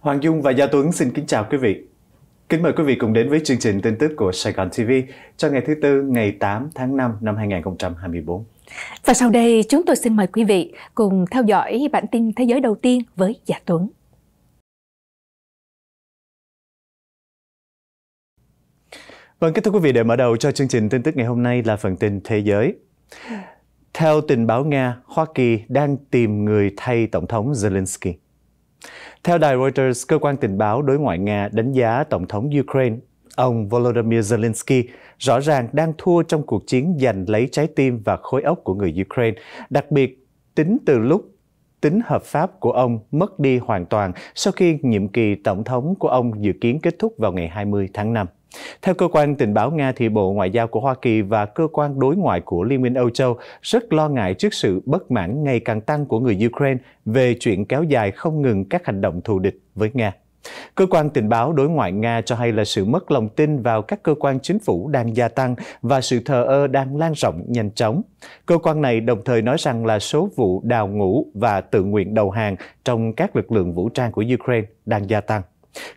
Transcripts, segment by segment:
Hoàng Dung và Gia Tuấn xin kính chào quý vị. Kính mời quý vị cùng đến với chương trình tin tức của Sài Gòn TV cho ngày thứ Tư ngày 8 tháng 5 năm 2024. Và sau đây chúng tôi xin mời quý vị cùng theo dõi bản tin thế giới đầu tiên với Gia Tuấn. Vâng, kính thưa quý vị, để mở đầu cho chương trình tin tức ngày hôm nay là phần tin thế giới. Theo tình báo Nga, Hoa Kỳ đang tìm người thay Tổng thống Zelensky. Theo đài Reuters, cơ quan tình báo đối ngoại Nga đánh giá Tổng thống Ukraine, ông Volodymyr Zelensky, rõ ràng đang thua trong cuộc chiến giành lấy trái tim và khối óc của người Ukraine, đặc biệt tính từ lúc tính hợp pháp của ông mất đi hoàn toàn sau khi nhiệm kỳ tổng thống của ông dự kiến kết thúc vào ngày 20 tháng 5. Theo cơ quan tình báo Nga, thì Bộ Ngoại giao của Hoa Kỳ và cơ quan đối ngoại của Liên minh Âu Châu rất lo ngại trước sự bất mãn ngày càng tăng của người Ukraine về chuyện kéo dài không ngừng các hành động thù địch với Nga. Cơ quan tình báo đối ngoại Nga cho hay là sự mất lòng tin vào các cơ quan chính phủ đang gia tăng và sự thờ ơ đang lan rộng nhanh chóng. Cơ quan này đồng thời nói rằng là số vụ đào ngũ và tự nguyện đầu hàng trong các lực lượng vũ trang của Ukraine đang gia tăng.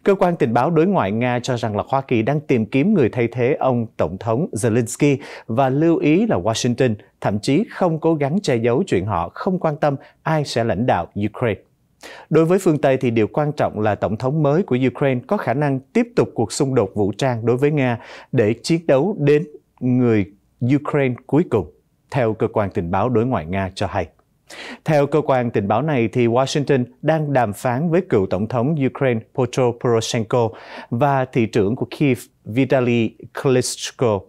Cơ quan tình báo đối ngoại Nga cho rằng là Hoa Kỳ đang tìm kiếm người thay thế ông Tổng thống Zelensky và lưu ý là Washington thậm chí không cố gắng che giấu chuyện họ không quan tâm ai sẽ lãnh đạo Ukraine. Đối với phương Tây thì điều quan trọng là tổng thống mới của Ukraine có khả năng tiếp tục cuộc xung đột vũ trang đối với Nga để chiến đấu đến người Ukraine cuối cùng, theo cơ quan tình báo đối ngoại Nga cho hay. Theo cơ quan tình báo này, thì Washington đang đàm phán với cựu tổng thống Ukraine Petro Poroshenko và thị trưởng của Kiev Vitaly Klitschko.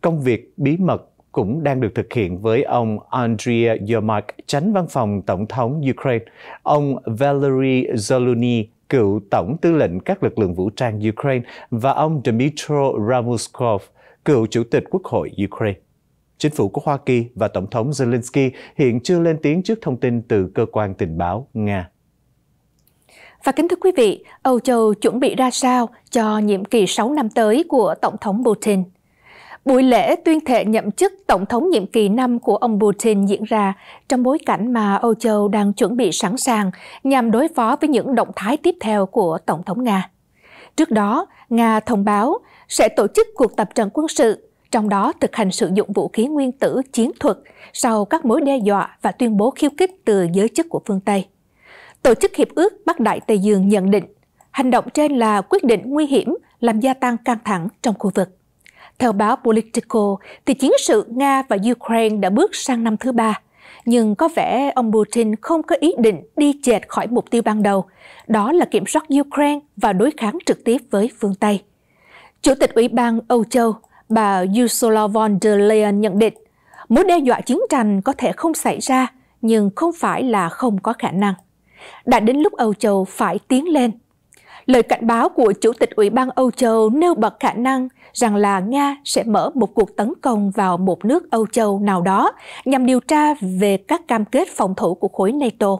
Công việc bí mật cũng đang được thực hiện với ông Andriy Yermak, tránh văn phòng tổng thống Ukraine, ông Valery Zeluny, cựu tổng tư lệnh các lực lượng vũ trang Ukraine và ông Dmytro Ramuskov, cựu chủ tịch Quốc hội Ukraine. Chính phủ của Hoa Kỳ và Tổng thống Zelensky hiện chưa lên tiếng trước thông tin từ cơ quan tình báo Nga. Và kính thưa quý vị, Âu Châu chuẩn bị ra sao cho nhiệm kỳ 6 năm tới của Tổng thống Putin? Buổi lễ tuyên thệ nhậm chức Tổng thống nhiệm kỳ 5 của ông Putin diễn ra trong bối cảnh mà Âu Châu đang chuẩn bị sẵn sàng nhằm đối phó với những động thái tiếp theo của Tổng thống Nga. Trước đó, Nga thông báo sẽ tổ chức cuộc tập trận quân sự trong đó thực hành sử dụng vũ khí nguyên tử chiến thuật sau các mối đe dọa và tuyên bố khiêu khích từ giới chức của phương Tây. Tổ chức Hiệp ước Bắc Đại Tây Dương nhận định hành động trên là quyết định nguy hiểm làm gia tăng căng thẳng trong khu vực. Theo báo Politico, thì chiến sự Nga và Ukraine đã bước sang năm thứ ba, nhưng có vẻ ông Putin không có ý định đi chệch khỏi mục tiêu ban đầu, đó là kiểm soát Ukraine và đối kháng trực tiếp với phương Tây. Chủ tịch Ủy ban Âu Châu bà Ursula von der Leyen nhận định mối đe dọa chiến tranh có thể không xảy ra nhưng không phải là không có khả năng. Đã đến lúc Âu Châu phải tiến lên. Lời cảnh báo của Chủ tịch Ủy ban Âu Châu nêu bật khả năng rằng là Nga sẽ mở một cuộc tấn công vào một nước Âu Châu nào đó nhằm điều tra về các cam kết phòng thủ của khối NATO.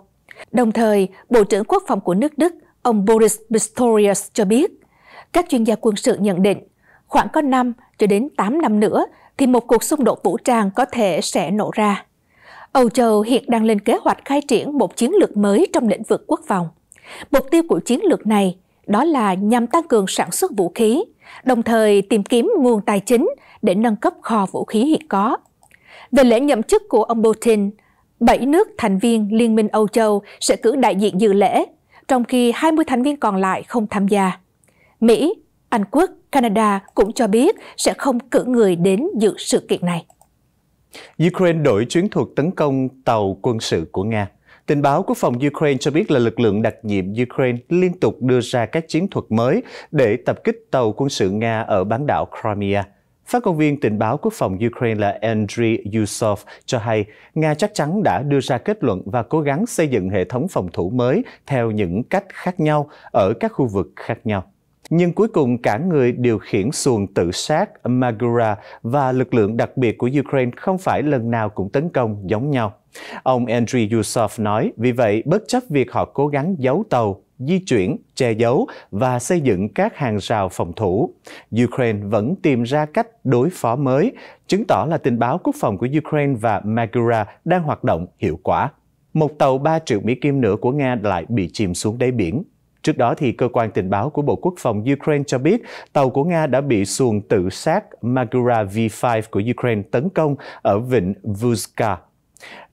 Đồng thời, Bộ trưởng Quốc phòng của nước Đức, ông Boris Pistorius cho biết, các chuyên gia quân sự nhận định khoảng có 5 cho đến 8 năm nữa thì một cuộc xung đột vũ trang có thể sẽ nổ ra. Âu Châu hiện đang lên kế hoạch khai triển một chiến lược mới trong lĩnh vực quốc phòng. Mục tiêu của chiến lược này đó là nhằm tăng cường sản xuất vũ khí, đồng thời tìm kiếm nguồn tài chính để nâng cấp kho vũ khí hiện có. Về lễ nhậm chức của ông Putin, bảy nước thành viên Liên minh Âu Châu sẽ cử đại diện dự lễ, trong khi 20 thành viên còn lại không tham gia. Mỹ, anh Quốc, Canada cũng cho biết sẽ không cử người đến dự sự kiện này. Ukraine đổi chiến thuật tấn công tàu quân sự của Nga. Tình báo quốc phòng Ukraine cho biết là lực lượng đặc nhiệm Ukraine liên tục đưa ra các chiến thuật mới để tập kích tàu quân sự Nga ở bán đảo Crimea. Phát ngôn viên tình báo quốc phòng Ukraine là Andriy Yusov cho hay Nga chắc chắn đã đưa ra kết luận và cố gắng xây dựng hệ thống phòng thủ mới theo những cách khác nhau ở các khu vực khác nhau nhưng cuối cùng cả người điều khiển xuồng tự sát Magura và lực lượng đặc biệt của Ukraine không phải lần nào cũng tấn công giống nhau. Ông Andriy Yusov nói, vì vậy bất chấp việc họ cố gắng giấu tàu, di chuyển, che giấu và xây dựng các hàng rào phòng thủ. Ukraine vẫn tìm ra cách đối phó mới, chứng tỏ là tình báo quốc phòng của Ukraine và Magura đang hoạt động hiệu quả. Một tàu 3 triệu Mỹ Kim nữa của Nga lại bị chìm xuống đáy biển. Trước đó, thì cơ quan tình báo của Bộ Quốc phòng Ukraine cho biết tàu của Nga đã bị xuồng tự sát Magura V5 của Ukraine tấn công ở vịnh Vuzka,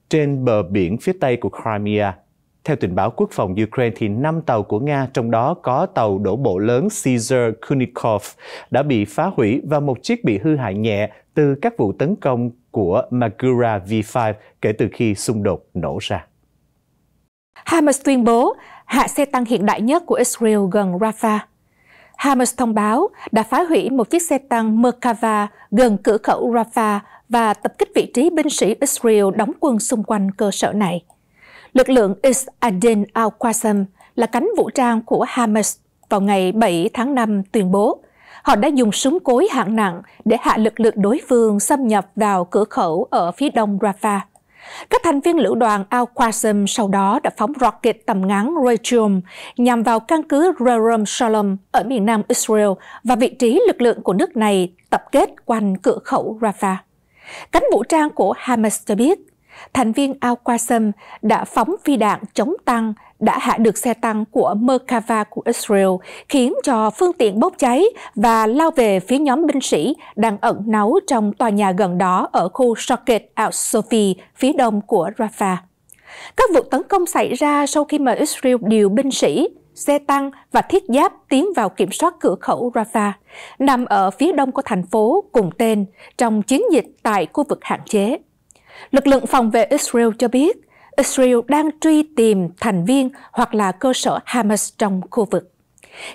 trên bờ biển phía tây của Crimea. Theo tình báo quốc phòng Ukraine, thì 5 tàu của Nga, trong đó có tàu đổ bộ lớn Caesar Kunikov, đã bị phá hủy và một chiếc bị hư hại nhẹ từ các vụ tấn công của Magura V5 kể từ khi xung đột nổ ra. Hamas tuyên bố hạ xe tăng hiện đại nhất của Israel gần Rafah. Hamas thông báo đã phá hủy một chiếc xe tăng Merkava gần cửa khẩu Rafah và tập kích vị trí binh sĩ Israel đóng quân xung quanh cơ sở này. Lực lượng Is Adin al-Qassam là cánh vũ trang của Hamas vào ngày 7 tháng 5 tuyên bố họ đã dùng súng cối hạng nặng để hạ lực lượng đối phương xâm nhập vào cửa khẩu ở phía đông Rafah. Các thành viên lữ đoàn Al-Qasim sau đó đã phóng rocket tầm ngắn Raytheon nhằm vào căn cứ Rerum Shalom ở miền nam Israel và vị trí lực lượng của nước này tập kết quanh cửa khẩu Rafah. Cánh vũ trang của Hamas cho biết thành viên Al Qassam đã phóng phi đạn chống tăng đã hạ được xe tăng của Merkava của Israel, khiến cho phương tiện bốc cháy và lao về phía nhóm binh sĩ đang ẩn náu trong tòa nhà gần đó ở khu Socket al Sofi, phía đông của Rafah. Các vụ tấn công xảy ra sau khi mà Israel điều binh sĩ, xe tăng và thiết giáp tiến vào kiểm soát cửa khẩu Rafah, nằm ở phía đông của thành phố cùng tên trong chiến dịch tại khu vực hạn chế. Lực lượng phòng vệ Israel cho biết Israel đang truy tìm thành viên hoặc là cơ sở Hamas trong khu vực.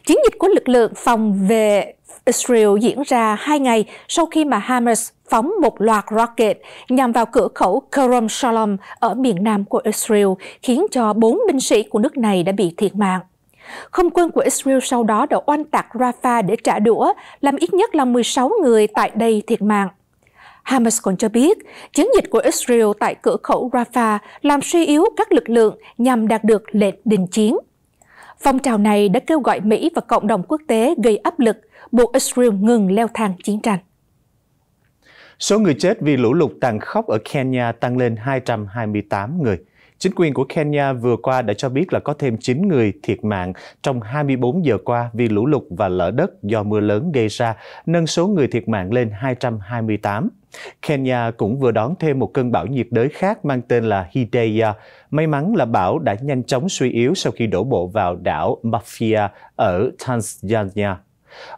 Chiến dịch của lực lượng phòng vệ Israel diễn ra hai ngày sau khi mà Hamas phóng một loạt rocket nhằm vào cửa khẩu Kerem Shalom ở miền nam của Israel, khiến cho bốn binh sĩ của nước này đã bị thiệt mạng. Không quân của Israel sau đó đã oanh tạc Rafah để trả đũa, làm ít nhất là 16 người tại đây thiệt mạng. Hamas còn cho biết, chiến dịch của Israel tại cửa khẩu Rafah làm suy yếu các lực lượng nhằm đạt được lệnh đình chiến. Phong trào này đã kêu gọi Mỹ và cộng đồng quốc tế gây áp lực, buộc Israel ngừng leo thang chiến tranh. Số người chết vì lũ lụt tàn khốc ở Kenya tăng lên 228 người. Chính quyền của Kenya vừa qua đã cho biết là có thêm 9 người thiệt mạng trong 24 giờ qua vì lũ lụt và lở đất do mưa lớn gây ra, nâng số người thiệt mạng lên 228. Kenya cũng vừa đón thêm một cơn bão nhiệt đới khác mang tên là Hidaya. May mắn là bão đã nhanh chóng suy yếu sau khi đổ bộ vào đảo Mafia ở Tanzania.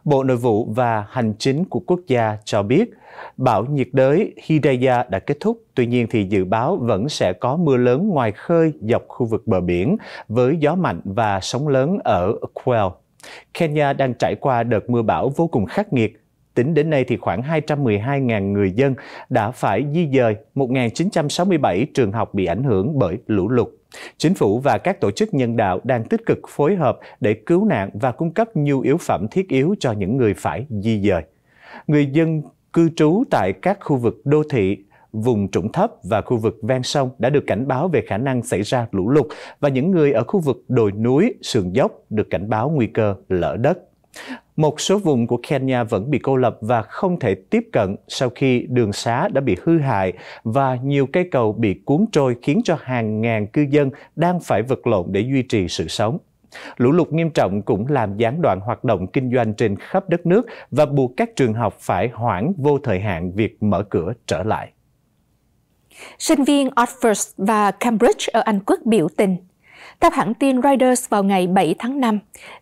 Bộ Nội vụ và Hành chính của quốc gia cho biết bão nhiệt đới Hidaya đã kết thúc, tuy nhiên thì dự báo vẫn sẽ có mưa lớn ngoài khơi dọc khu vực bờ biển với gió mạnh và sóng lớn ở Quell. Kenya đang trải qua đợt mưa bão vô cùng khắc nghiệt Tính đến nay thì khoảng 212.000 người dân đã phải di dời 1.967 trường học bị ảnh hưởng bởi lũ lụt. Chính phủ và các tổ chức nhân đạo đang tích cực phối hợp để cứu nạn và cung cấp nhu yếu phẩm thiết yếu cho những người phải di dời. Người dân cư trú tại các khu vực đô thị, vùng trũng thấp và khu vực ven sông đã được cảnh báo về khả năng xảy ra lũ lụt và những người ở khu vực đồi núi, sườn dốc được cảnh báo nguy cơ lở đất một số vùng của Kenya vẫn bị cô lập và không thể tiếp cận sau khi đường xá đã bị hư hại và nhiều cây cầu bị cuốn trôi khiến cho hàng ngàn cư dân đang phải vật lộn để duy trì sự sống. Lũ lụt nghiêm trọng cũng làm gián đoạn hoạt động kinh doanh trên khắp đất nước và buộc các trường học phải hoãn vô thời hạn việc mở cửa trở lại. Sinh viên Oxford và Cambridge ở Anh Quốc biểu tình theo hãng tin Reuters vào ngày 7 tháng 5,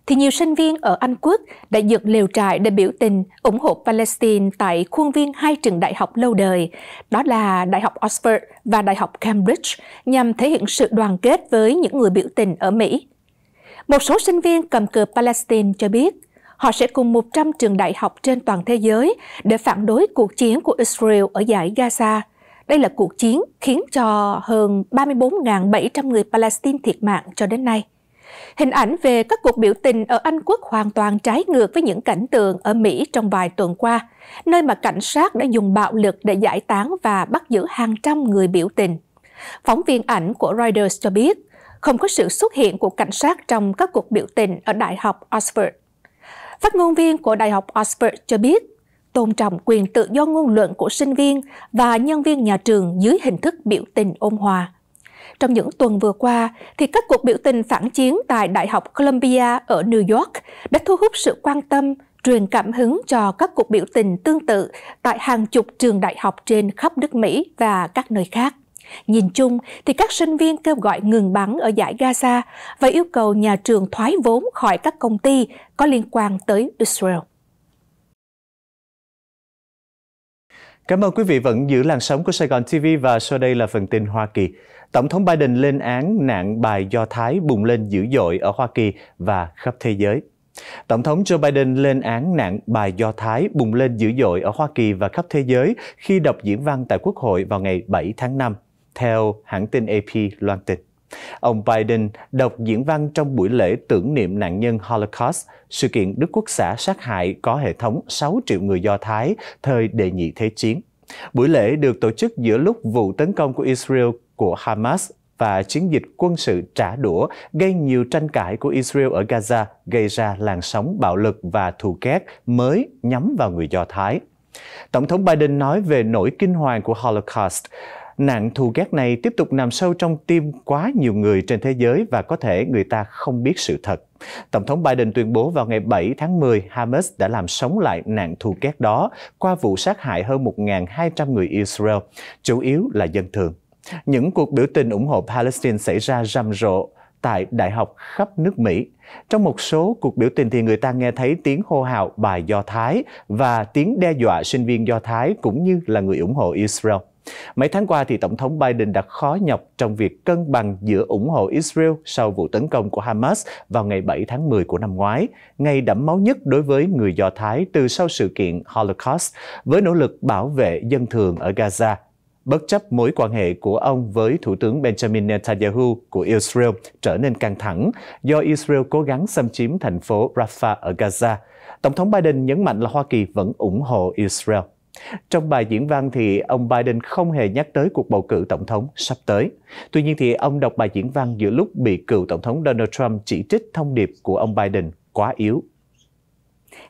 thì nhiều sinh viên ở Anh Quốc đã dựng lều trại để biểu tình ủng hộ Palestine tại khuôn viên hai trường đại học lâu đời, đó là Đại học Oxford và Đại học Cambridge, nhằm thể hiện sự đoàn kết với những người biểu tình ở Mỹ. Một số sinh viên cầm cờ Palestine cho biết, họ sẽ cùng 100 trường đại học trên toàn thế giới để phản đối cuộc chiến của Israel ở giải Gaza – đây là cuộc chiến khiến cho hơn 34.700 người Palestine thiệt mạng cho đến nay. Hình ảnh về các cuộc biểu tình ở Anh quốc hoàn toàn trái ngược với những cảnh tượng ở Mỹ trong vài tuần qua, nơi mà cảnh sát đã dùng bạo lực để giải tán và bắt giữ hàng trăm người biểu tình. Phóng viên ảnh của Reuters cho biết, không có sự xuất hiện của cảnh sát trong các cuộc biểu tình ở Đại học Oxford. Phát ngôn viên của Đại học Oxford cho biết, tôn trọng quyền tự do ngôn luận của sinh viên và nhân viên nhà trường dưới hình thức biểu tình ôn hòa. Trong những tuần vừa qua, thì các cuộc biểu tình phản chiến tại Đại học Columbia ở New York đã thu hút sự quan tâm, truyền cảm hứng cho các cuộc biểu tình tương tự tại hàng chục trường đại học trên khắp nước Mỹ và các nơi khác. Nhìn chung thì các sinh viên kêu gọi ngừng bắn ở giải Gaza và yêu cầu nhà trường thoái vốn khỏi các công ty có liên quan tới Israel. Cảm ơn quý vị vẫn giữ làn sóng của Sài Gòn TV và sau đây là phần tin Hoa Kỳ. Tổng thống Biden lên án nạn bài Do Thái bùng lên dữ dội ở Hoa Kỳ và khắp thế giới. Tổng thống Joe Biden lên án nạn bài Do Thái bùng lên dữ dội ở Hoa Kỳ và khắp thế giới khi đọc diễn văn tại Quốc hội vào ngày 7 tháng 5, theo hãng tin AP loan tịch. Ông Biden đọc diễn văn trong buổi lễ tưởng niệm nạn nhân Holocaust, sự kiện Đức Quốc xã sát hại có hệ thống 6 triệu người Do Thái thời đệ nhị thế chiến. Buổi lễ được tổ chức giữa lúc vụ tấn công của Israel của Hamas và chiến dịch quân sự trả đũa gây nhiều tranh cãi của Israel ở Gaza, gây ra làn sóng bạo lực và thù ghét mới nhắm vào người Do Thái. Tổng thống Biden nói về nỗi kinh hoàng của Holocaust, Nạn thù ghét này tiếp tục nằm sâu trong tim quá nhiều người trên thế giới và có thể người ta không biết sự thật. Tổng thống Biden tuyên bố vào ngày 7 tháng 10, Hamas đã làm sống lại nạn thù ghét đó qua vụ sát hại hơn 1.200 người Israel, chủ yếu là dân thường. Những cuộc biểu tình ủng hộ Palestine xảy ra rầm rộ tại đại học khắp nước Mỹ. Trong một số cuộc biểu tình thì người ta nghe thấy tiếng hô hào bài Do Thái và tiếng đe dọa sinh viên Do Thái cũng như là người ủng hộ Israel. Mấy tháng qua thì Tổng thống Biden đã khó nhọc trong việc cân bằng giữa ủng hộ Israel sau vụ tấn công của Hamas vào ngày 7 tháng 10 của năm ngoái, ngày đẫm máu nhất đối với người Do Thái từ sau sự kiện Holocaust, với nỗ lực bảo vệ dân thường ở Gaza bất chấp mối quan hệ của ông với Thủ tướng Benjamin Netanyahu của Israel trở nên căng thẳng do Israel cố gắng xâm chiếm thành phố Rafah ở Gaza. Tổng thống Biden nhấn mạnh là Hoa Kỳ vẫn ủng hộ Israel. Trong bài diễn văn thì ông Biden không hề nhắc tới cuộc bầu cử tổng thống sắp tới. Tuy nhiên thì ông đọc bài diễn văn giữa lúc bị cựu tổng thống Donald Trump chỉ trích thông điệp của ông Biden quá yếu.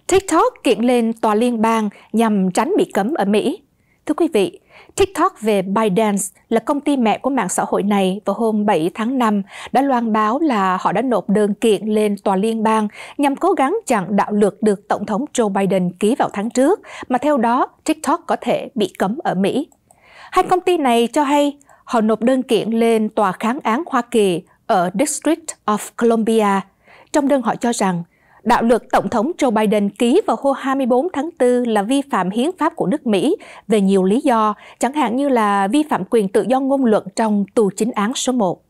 TikTok kiện lên tòa liên bang nhằm tránh bị cấm ở Mỹ. Thưa quý vị, TikTok về ByteDance là công ty mẹ của mạng xã hội này vào hôm 7 tháng 5 đã loan báo là họ đã nộp đơn kiện lên tòa liên bang nhằm cố gắng chặn đạo luật được Tổng thống Joe Biden ký vào tháng trước, mà theo đó TikTok có thể bị cấm ở Mỹ. Hai công ty này cho hay họ nộp đơn kiện lên tòa kháng án Hoa Kỳ ở District of Columbia. Trong đơn họ cho rằng Đạo luật Tổng thống Joe Biden ký vào hôm 24 tháng 4 là vi phạm hiến pháp của nước Mỹ về nhiều lý do, chẳng hạn như là vi phạm quyền tự do ngôn luận trong tù chính án số 1.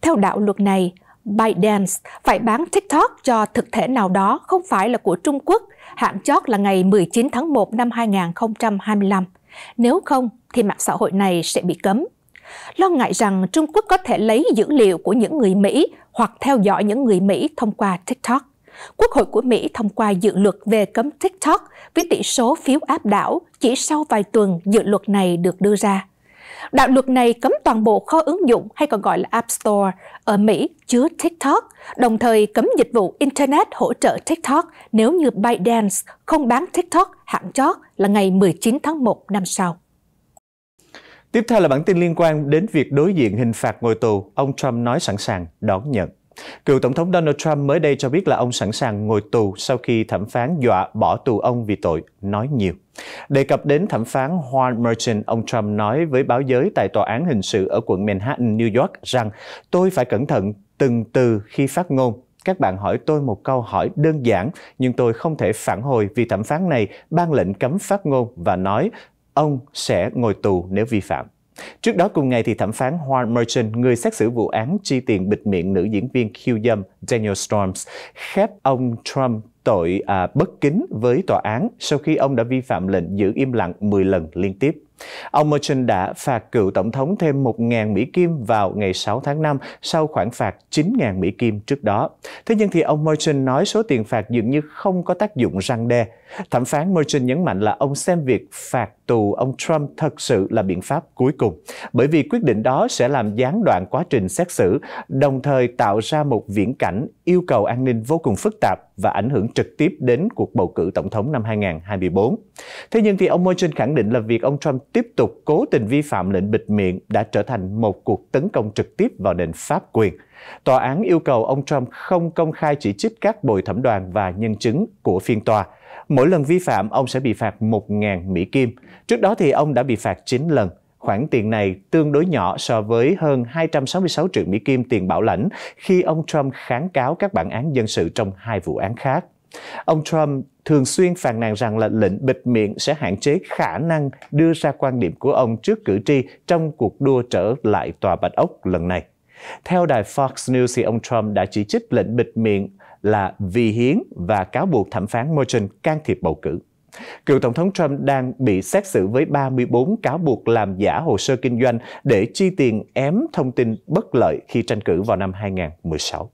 Theo đạo luật này, Biden phải bán TikTok cho thực thể nào đó không phải là của Trung Quốc, hạn chót là ngày 19 tháng 1 năm 2025. Nếu không, thì mạng xã hội này sẽ bị cấm. Lo ngại rằng Trung Quốc có thể lấy dữ liệu của những người Mỹ hoặc theo dõi những người Mỹ thông qua TikTok. Quốc hội của Mỹ thông qua dự luật về cấm TikTok với tỷ số phiếu áp đảo chỉ sau vài tuần dự luật này được đưa ra. Đạo luật này cấm toàn bộ kho ứng dụng hay còn gọi là App Store ở Mỹ chứa TikTok, đồng thời cấm dịch vụ Internet hỗ trợ TikTok nếu như ByteDance không bán TikTok hạn chót là ngày 19 tháng 1 năm sau. Tiếp theo là bản tin liên quan đến việc đối diện hình phạt ngồi tù, ông Trump nói sẵn sàng đón nhận. Cựu Tổng thống Donald Trump mới đây cho biết là ông sẵn sàng ngồi tù sau khi thẩm phán dọa bỏ tù ông vì tội nói nhiều. Đề cập đến thẩm phán Juan Merchant, ông Trump nói với báo giới tại tòa án hình sự ở quận Manhattan, New York rằng tôi phải cẩn thận từng từ khi phát ngôn. Các bạn hỏi tôi một câu hỏi đơn giản, nhưng tôi không thể phản hồi vì thẩm phán này ban lệnh cấm phát ngôn và nói ông sẽ ngồi tù nếu vi phạm. Trước đó cùng ngày, thì thẩm phán Juan Merchant, người xét xử vụ án chi tiền bịt miệng nữ diễn viên khiêu dâm Daniel Storms, khép ông Trump tội à, bất kính với tòa án sau khi ông đã vi phạm lệnh giữ im lặng 10 lần liên tiếp. Ông Merchant đã phạt cựu tổng thống thêm 1.000 Mỹ Kim vào ngày 6 tháng 5 sau khoản phạt 9.000 Mỹ Kim trước đó. Thế nhưng thì ông Merchant nói số tiền phạt dường như không có tác dụng răng đe. Thẩm phán Merchant nhấn mạnh là ông xem việc phạt tù ông Trump thật sự là biện pháp cuối cùng, bởi vì quyết định đó sẽ làm gián đoạn quá trình xét xử, đồng thời tạo ra một viễn cảnh yêu cầu an ninh vô cùng phức tạp và ảnh hưởng trực tiếp đến cuộc bầu cử tổng thống năm 2024. Thế nhưng thì ông Merchant khẳng định là việc ông Trump tiếp tục cố tình vi phạm lệnh bịt miệng đã trở thành một cuộc tấn công trực tiếp vào nền pháp quyền. Tòa án yêu cầu ông Trump không công khai chỉ trích các bồi thẩm đoàn và nhân chứng của phiên tòa. Mỗi lần vi phạm, ông sẽ bị phạt 1.000 Mỹ Kim. Trước đó thì ông đã bị phạt 9 lần. Khoản tiền này tương đối nhỏ so với hơn 266 triệu Mỹ Kim tiền bảo lãnh khi ông Trump kháng cáo các bản án dân sự trong hai vụ án khác. Ông Trump thường xuyên phàn nàn rằng là lệnh bịt miệng sẽ hạn chế khả năng đưa ra quan điểm của ông trước cử tri trong cuộc đua trở lại tòa Bạch Ốc lần này. Theo đài Fox News thì ông Trump đã chỉ trích lệnh bịt miệng là vi hiến và cáo buộc thẩm phán Merchant can thiệp bầu cử. Cựu Tổng thống Trump đang bị xét xử với 34 cáo buộc làm giả hồ sơ kinh doanh để chi tiền ém thông tin bất lợi khi tranh cử vào năm 2016.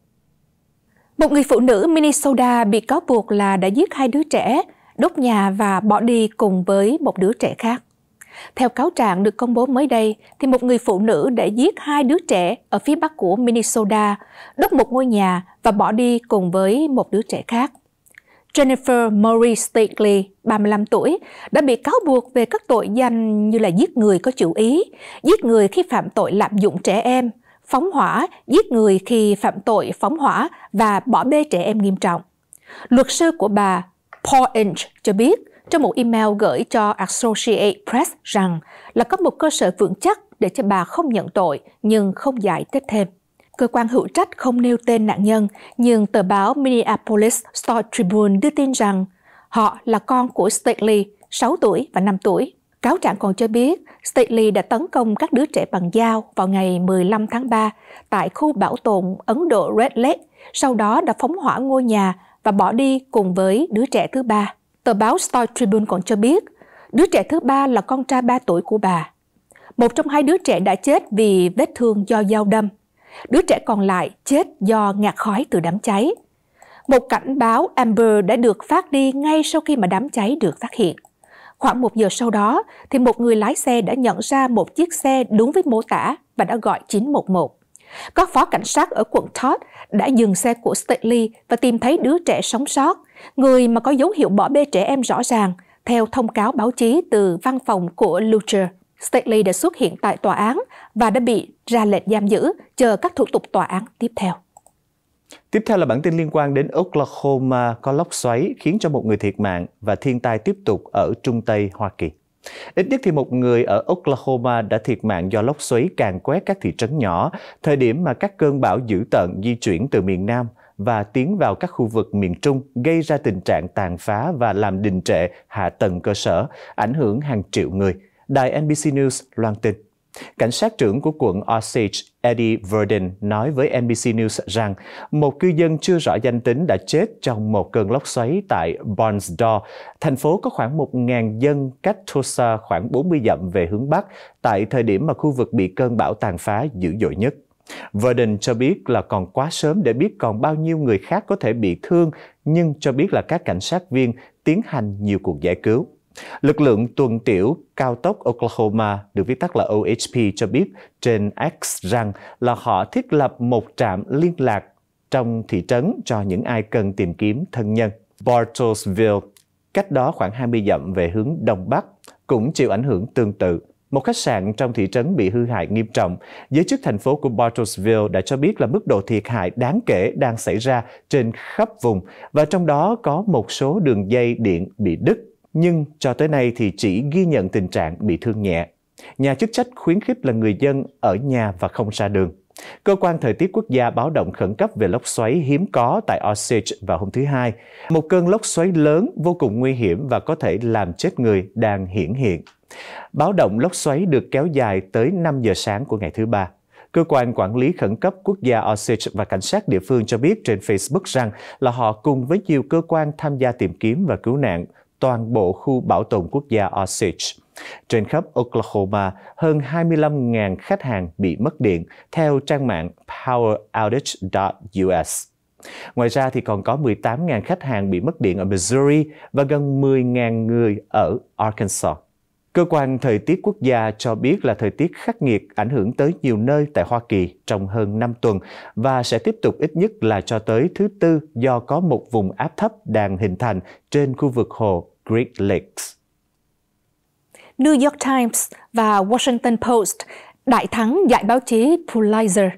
Một người phụ nữ Minnesota bị cáo buộc là đã giết hai đứa trẻ, đốt nhà và bỏ đi cùng với một đứa trẻ khác. Theo cáo trạng được công bố mới đây, thì một người phụ nữ đã giết hai đứa trẻ ở phía bắc của Minnesota, đốt một ngôi nhà và bỏ đi cùng với một đứa trẻ khác. Jennifer Murray Stately, 35 tuổi, đã bị cáo buộc về các tội danh như là giết người có chủ ý, giết người khi phạm tội lạm dụng trẻ em, phóng hỏa, giết người khi phạm tội phóng hỏa và bỏ bê trẻ em nghiêm trọng. Luật sư của bà Paul Inch cho biết trong một email gửi cho Associated Press rằng là có một cơ sở vững chắc để cho bà không nhận tội nhưng không giải thích thêm. Cơ quan hữu trách không nêu tên nạn nhân, nhưng tờ báo Minneapolis Star Tribune đưa tin rằng họ là con của Stately, 6 tuổi và 5 tuổi, Cáo trạng còn cho biết Stately đã tấn công các đứa trẻ bằng dao vào ngày 15 tháng 3 tại khu bảo tồn Ấn Độ Red Lake, sau đó đã phóng hỏa ngôi nhà và bỏ đi cùng với đứa trẻ thứ ba. Tờ báo Star Tribune còn cho biết đứa trẻ thứ ba là con trai 3 tuổi của bà. Một trong hai đứa trẻ đã chết vì vết thương do dao đâm. Đứa trẻ còn lại chết do ngạt khói từ đám cháy. Một cảnh báo Amber đã được phát đi ngay sau khi mà đám cháy được phát hiện. Khoảng một giờ sau đó, thì một người lái xe đã nhận ra một chiếc xe đúng với mô tả và đã gọi 911. Các phó cảnh sát ở quận Todd đã dừng xe của Stately và tìm thấy đứa trẻ sống sót, người mà có dấu hiệu bỏ bê trẻ em rõ ràng, theo thông cáo báo chí từ văn phòng của Lucher. Stately đã xuất hiện tại tòa án và đã bị ra lệnh giam giữ chờ các thủ tục tòa án tiếp theo. Tiếp theo là bản tin liên quan đến Oklahoma có lốc xoáy khiến cho một người thiệt mạng và thiên tai tiếp tục ở Trung Tây Hoa Kỳ. Ít nhất thì một người ở Oklahoma đã thiệt mạng do lốc xoáy càn quét các thị trấn nhỏ, thời điểm mà các cơn bão dữ tận di chuyển từ miền Nam và tiến vào các khu vực miền Trung gây ra tình trạng tàn phá và làm đình trệ hạ tầng cơ sở, ảnh hưởng hàng triệu người. Đài NBC News loan tin. Cảnh sát trưởng của quận Osage Eddie Verdin nói với NBC News rằng một cư dân chưa rõ danh tính đã chết trong một cơn lốc xoáy tại Barnsdore. Thành phố có khoảng 1.000 dân cách Tulsa khoảng 40 dặm về hướng Bắc tại thời điểm mà khu vực bị cơn bão tàn phá dữ dội nhất. Verdin cho biết là còn quá sớm để biết còn bao nhiêu người khác có thể bị thương, nhưng cho biết là các cảnh sát viên tiến hành nhiều cuộc giải cứu. Lực lượng tuần tiểu cao tốc Oklahoma, được viết tắt là OHP, cho biết trên X rằng là họ thiết lập một trạm liên lạc trong thị trấn cho những ai cần tìm kiếm thân nhân. Bartlesville, cách đó khoảng 20 dặm về hướng đông bắc, cũng chịu ảnh hưởng tương tự. Một khách sạn trong thị trấn bị hư hại nghiêm trọng. Giới chức thành phố của Bartlesville đã cho biết là mức độ thiệt hại đáng kể đang xảy ra trên khắp vùng và trong đó có một số đường dây điện bị đứt nhưng cho tới nay thì chỉ ghi nhận tình trạng bị thương nhẹ. Nhà chức trách khuyến khích là người dân ở nhà và không ra đường. Cơ quan thời tiết quốc gia báo động khẩn cấp về lốc xoáy hiếm có tại Osage vào hôm thứ Hai. Một cơn lốc xoáy lớn vô cùng nguy hiểm và có thể làm chết người đang hiển hiện. Báo động lốc xoáy được kéo dài tới 5 giờ sáng của ngày thứ Ba. Cơ quan quản lý khẩn cấp quốc gia Osage và cảnh sát địa phương cho biết trên Facebook rằng là họ cùng với nhiều cơ quan tham gia tìm kiếm và cứu nạn toàn bộ khu bảo tồn quốc gia Osage. Trên khắp Oklahoma, hơn 25.000 khách hàng bị mất điện theo trang mạng poweroutage.us. Ngoài ra thì còn có 18.000 khách hàng bị mất điện ở Missouri và gần 10.000 người ở Arkansas. Cơ quan thời tiết quốc gia cho biết là thời tiết khắc nghiệt ảnh hưởng tới nhiều nơi tại Hoa Kỳ trong hơn 5 tuần và sẽ tiếp tục ít nhất là cho tới thứ Tư do có một vùng áp thấp đang hình thành trên khu vực hồ Great Lakes. New York Times và Washington Post đại thắng giải báo chí Pulitzer.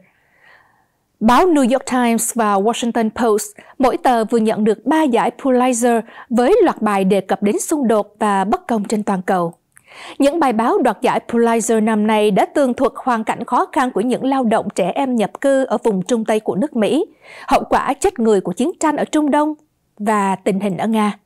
Báo New York Times và Washington Post, mỗi tờ vừa nhận được 3 giải Pulitzer với loạt bài đề cập đến xung đột và bất công trên toàn cầu. Những bài báo đoạt giải Pulitzer năm nay đã tường thuật hoàn cảnh khó khăn của những lao động trẻ em nhập cư ở vùng Trung Tây của nước Mỹ, hậu quả chết người của chiến tranh ở Trung Đông và tình hình ở Nga.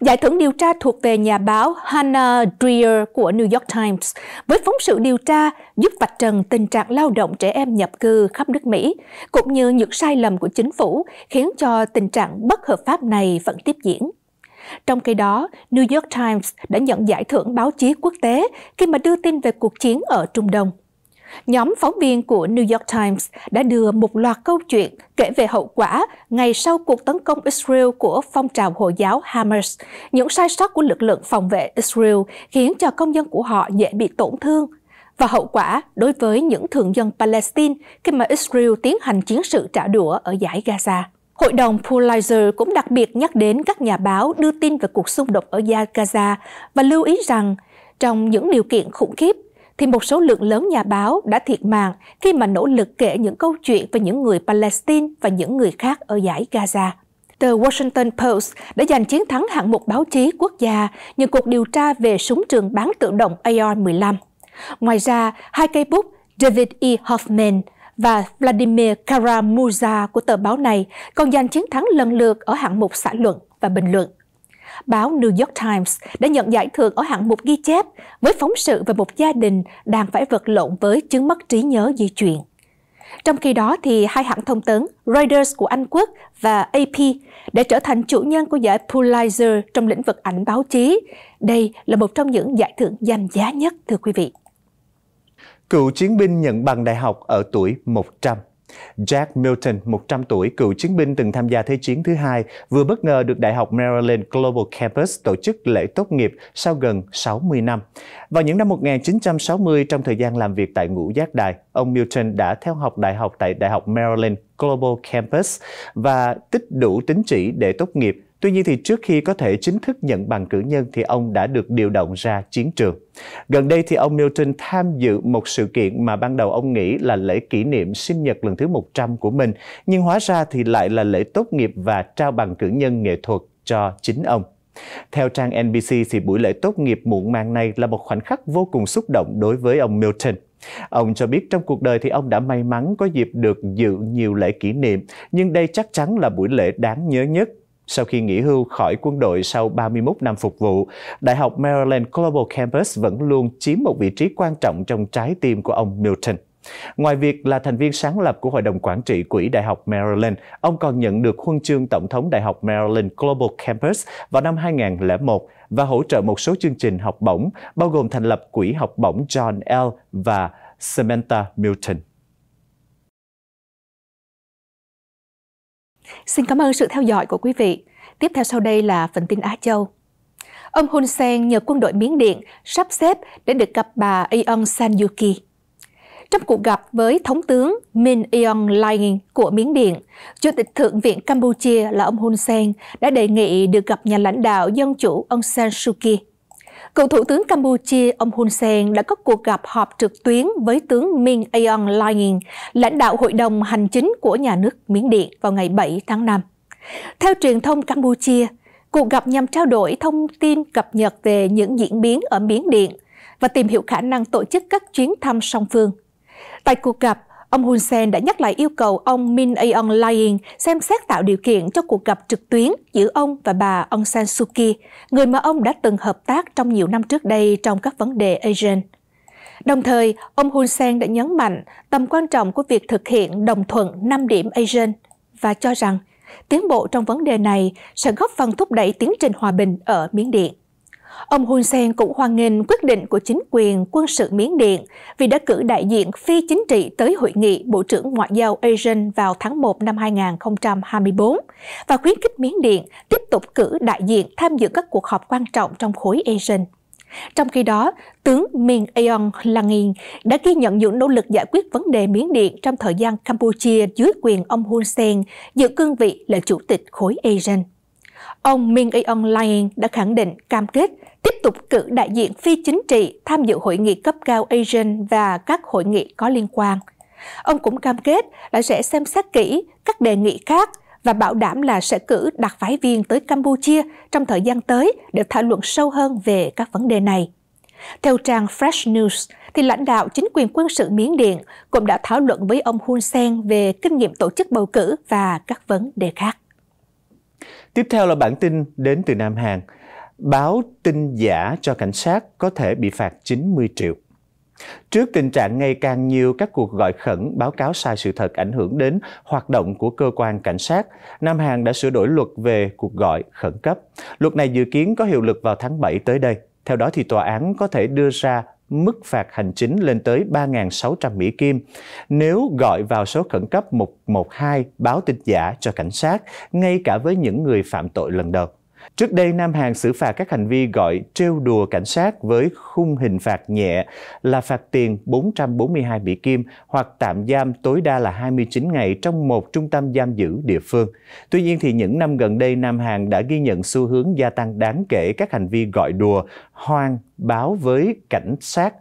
Giải thưởng điều tra thuộc về nhà báo Hannah Dreer của New York Times với phóng sự điều tra giúp vạch trần tình trạng lao động trẻ em nhập cư khắp nước Mỹ, cũng như những sai lầm của chính phủ khiến cho tình trạng bất hợp pháp này vẫn tiếp diễn. Trong khi đó, New York Times đã nhận giải thưởng báo chí quốc tế khi mà đưa tin về cuộc chiến ở Trung Đông. Nhóm phóng viên của New York Times đã đưa một loạt câu chuyện kể về hậu quả ngày sau cuộc tấn công Israel của phong trào Hồi giáo Hamas, những sai sót của lực lượng phòng vệ Israel khiến cho công dân của họ dễ bị tổn thương và hậu quả đối với những thường dân Palestine khi mà Israel tiến hành chiến sự trả đũa ở giải Gaza. Hội đồng Pulitzer cũng đặc biệt nhắc đến các nhà báo đưa tin về cuộc xung đột ở Gaza và lưu ý rằng trong những điều kiện khủng khiếp thì một số lượng lớn nhà báo đã thiệt mạng khi mà nỗ lực kể những câu chuyện về những người Palestine và những người khác ở giải Gaza. Tờ Washington Post đã giành chiến thắng hạng mục báo chí quốc gia nhờ cuộc điều tra về súng trường bán tự động AR-15. Ngoài ra, hai cây bút David E. Hoffman và Vladimir Karamuza của tờ báo này còn giành chiến thắng lần lượt ở hạng mục xã luận và bình luận. Báo New York Times đã nhận giải thưởng ở hạng mục ghi chép với phóng sự về một gia đình đang phải vật lộn với chứng mất trí nhớ di truyền. Trong khi đó, thì hai hãng thông tấn Reuters của Anh Quốc và AP đã trở thành chủ nhân của giải Pulitzer trong lĩnh vực ảnh báo chí. Đây là một trong những giải thưởng danh giá nhất, thưa quý vị cựu chiến binh nhận bằng đại học ở tuổi 100. Jack Milton, 100 tuổi, cựu chiến binh từng tham gia Thế chiến thứ hai, vừa bất ngờ được Đại học Maryland Global Campus tổ chức lễ tốt nghiệp sau gần 60 năm. Vào những năm 1960, trong thời gian làm việc tại ngũ giác đài, ông Milton đã theo học đại học tại Đại học Maryland Global Campus và tích đủ tín chỉ để tốt nghiệp Tuy nhiên thì trước khi có thể chính thức nhận bằng cử nhân thì ông đã được điều động ra chiến trường. Gần đây thì ông Milton tham dự một sự kiện mà ban đầu ông nghĩ là lễ kỷ niệm sinh nhật lần thứ 100 của mình, nhưng hóa ra thì lại là lễ tốt nghiệp và trao bằng cử nhân nghệ thuật cho chính ông. Theo trang NBC thì buổi lễ tốt nghiệp muộn màng này là một khoảnh khắc vô cùng xúc động đối với ông Milton. Ông cho biết trong cuộc đời thì ông đã may mắn có dịp được dự nhiều lễ kỷ niệm, nhưng đây chắc chắn là buổi lễ đáng nhớ nhất sau khi nghỉ hưu khỏi quân đội sau 31 năm phục vụ, Đại học Maryland Global Campus vẫn luôn chiếm một vị trí quan trọng trong trái tim của ông Milton. Ngoài việc là thành viên sáng lập của Hội đồng Quản trị Quỹ Đại học Maryland, ông còn nhận được huân chương Tổng thống Đại học Maryland Global Campus vào năm 2001 và hỗ trợ một số chương trình học bổng, bao gồm thành lập Quỹ học bổng John L. và Samantha Milton. Xin cảm ơn sự theo dõi của quý vị. Tiếp theo sau đây là phần tin Á Châu. Ông Hun Sen nhờ quân đội Miến Điện sắp xếp để được gặp bà Aung San Suu Kyi. Trong cuộc gặp với Thống tướng Min Aung Hlaing của Miến Điện, Chủ tịch Thượng viện Campuchia là ông Hun Sen đã đề nghị được gặp nhà lãnh đạo dân chủ ông San Suu Kyi. Cựu Thủ tướng Campuchia ông Hun Sen đã có cuộc gặp họp trực tuyến với tướng Min Aung Hlaing, lãnh đạo Hội đồng Hành chính của nhà nước Miến Điện vào ngày 7 tháng 5. Theo truyền thông Campuchia, cuộc gặp nhằm trao đổi thông tin cập nhật về những diễn biến ở Miến Điện và tìm hiểu khả năng tổ chức các chuyến thăm song phương. Tại cuộc gặp, Ông Hun Sen đã nhắc lại yêu cầu ông Min Aung Hlaing xem xét tạo điều kiện cho cuộc gặp trực tuyến giữa ông và bà Aung San Suu Kyi, người mà ông đã từng hợp tác trong nhiều năm trước đây trong các vấn đề Asian. Đồng thời, ông Hun Sen đã nhấn mạnh tầm quan trọng của việc thực hiện đồng thuận 5 điểm Asian và cho rằng tiến bộ trong vấn đề này sẽ góp phần thúc đẩy tiến trình hòa bình ở Miến Điện. Ông Hun Sen cũng hoan nghênh quyết định của chính quyền quân sự Miến Điện vì đã cử đại diện phi chính trị tới hội nghị Bộ trưởng Ngoại giao ASEAN vào tháng 1 năm 2024 và khuyến khích Miến Điện tiếp tục cử đại diện tham dự các cuộc họp quan trọng trong khối ASEAN. Trong khi đó, tướng Min Aung Hlangin đã ghi nhận những nỗ lực giải quyết vấn đề Miến Điện trong thời gian Campuchia dưới quyền ông Hun Sen giữ cương vị là chủ tịch khối ASEAN ông Min Eon Lion đã khẳng định cam kết tiếp tục cử đại diện phi chính trị tham dự hội nghị cấp cao ASEAN và các hội nghị có liên quan. Ông cũng cam kết là sẽ xem xét kỹ các đề nghị khác và bảo đảm là sẽ cử đặc phái viên tới Campuchia trong thời gian tới để thảo luận sâu hơn về các vấn đề này. Theo trang Fresh News, thì lãnh đạo chính quyền quân sự Miến Điện cũng đã thảo luận với ông Hun Sen về kinh nghiệm tổ chức bầu cử và các vấn đề khác. Tiếp theo là bản tin đến từ Nam Hàn. Báo tin giả cho cảnh sát có thể bị phạt 90 triệu. Trước tình trạng ngày càng nhiều các cuộc gọi khẩn báo cáo sai sự thật ảnh hưởng đến hoạt động của cơ quan cảnh sát, Nam Hàn đã sửa đổi luật về cuộc gọi khẩn cấp. Luật này dự kiến có hiệu lực vào tháng 7 tới đây. Theo đó thì tòa án có thể đưa ra mức phạt hành chính lên tới 3.600 Mỹ Kim nếu gọi vào số khẩn cấp 112 báo tin giả cho cảnh sát, ngay cả với những người phạm tội lần đầu. Trước đây, Nam Hàn xử phạt các hành vi gọi trêu đùa cảnh sát với khung hình phạt nhẹ là phạt tiền 442 bị Kim hoặc tạm giam tối đa là 29 ngày trong một trung tâm giam giữ địa phương. Tuy nhiên, thì những năm gần đây, Nam Hàn đã ghi nhận xu hướng gia tăng đáng kể các hành vi gọi đùa, hoang, báo với cảnh sát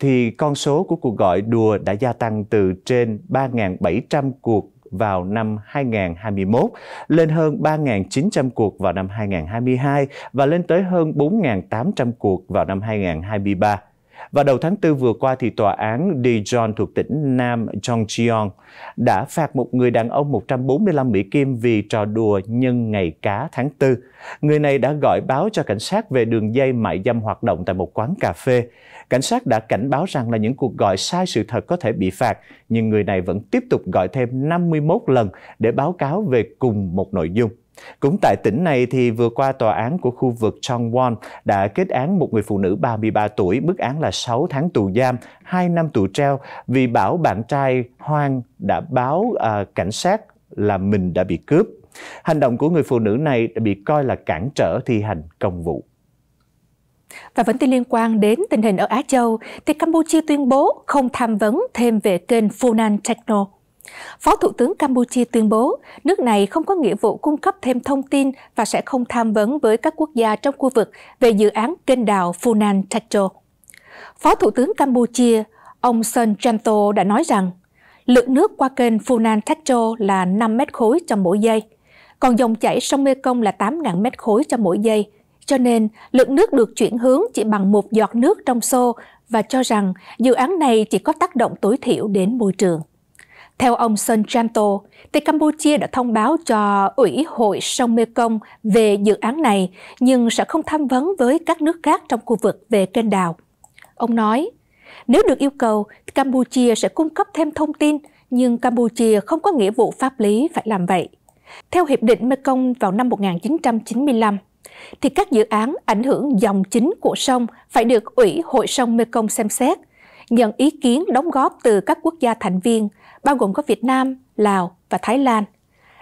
thì con số của cuộc gọi đùa đã gia tăng từ trên 3.700 cuộc vào năm 2021, lên hơn 3.900 cuộc vào năm 2022 và lên tới hơn 4.800 cuộc vào năm 2023 và đầu tháng 4 vừa qua, thì tòa án Dijon thuộc tỉnh Nam Chongcheon đã phạt một người đàn ông 145 Mỹ Kim vì trò đùa nhân ngày cá tháng 4. Người này đã gọi báo cho cảnh sát về đường dây mại dâm hoạt động tại một quán cà phê. Cảnh sát đã cảnh báo rằng là những cuộc gọi sai sự thật có thể bị phạt, nhưng người này vẫn tiếp tục gọi thêm 51 lần để báo cáo về cùng một nội dung. Cũng tại tỉnh này thì vừa qua tòa án của khu vực Changwon đã kết án một người phụ nữ 33 tuổi, mức án là 6 tháng tù giam, 2 năm tù treo vì bảo bạn trai Hoang đã báo à, cảnh sát là mình đã bị cướp. Hành động của người phụ nữ này đã bị coi là cản trở thi hành công vụ. Và vấn đề liên quan đến tình hình ở Á Châu, thì Campuchia tuyên bố không tham vấn thêm về kênh Funan Techno. Phó Thủ tướng Campuchia tuyên bố nước này không có nghĩa vụ cung cấp thêm thông tin và sẽ không tham vấn với các quốc gia trong khu vực về dự án kênh đào Funan Techo. Phó Thủ tướng Campuchia, ông Sun Janto đã nói rằng lượng nước qua kênh Funan Techo là 5 mét khối trong mỗi giây, còn dòng chảy sông Mekong là 8.000 mét khối trong mỗi giây, cho nên lượng nước được chuyển hướng chỉ bằng một giọt nước trong xô và cho rằng dự án này chỉ có tác động tối thiểu đến môi trường. Theo ông Sơn Chanto, thì Campuchia đã thông báo cho Ủy hội sông Mekong về dự án này, nhưng sẽ không tham vấn với các nước khác trong khu vực về kênh đào. Ông nói, nếu được yêu cầu, Campuchia sẽ cung cấp thêm thông tin, nhưng Campuchia không có nghĩa vụ pháp lý phải làm vậy. Theo Hiệp định Mekong vào năm 1995, thì các dự án ảnh hưởng dòng chính của sông phải được Ủy hội sông Mekong xem xét, nhận ý kiến đóng góp từ các quốc gia thành viên bao gồm có Việt Nam, Lào và Thái Lan.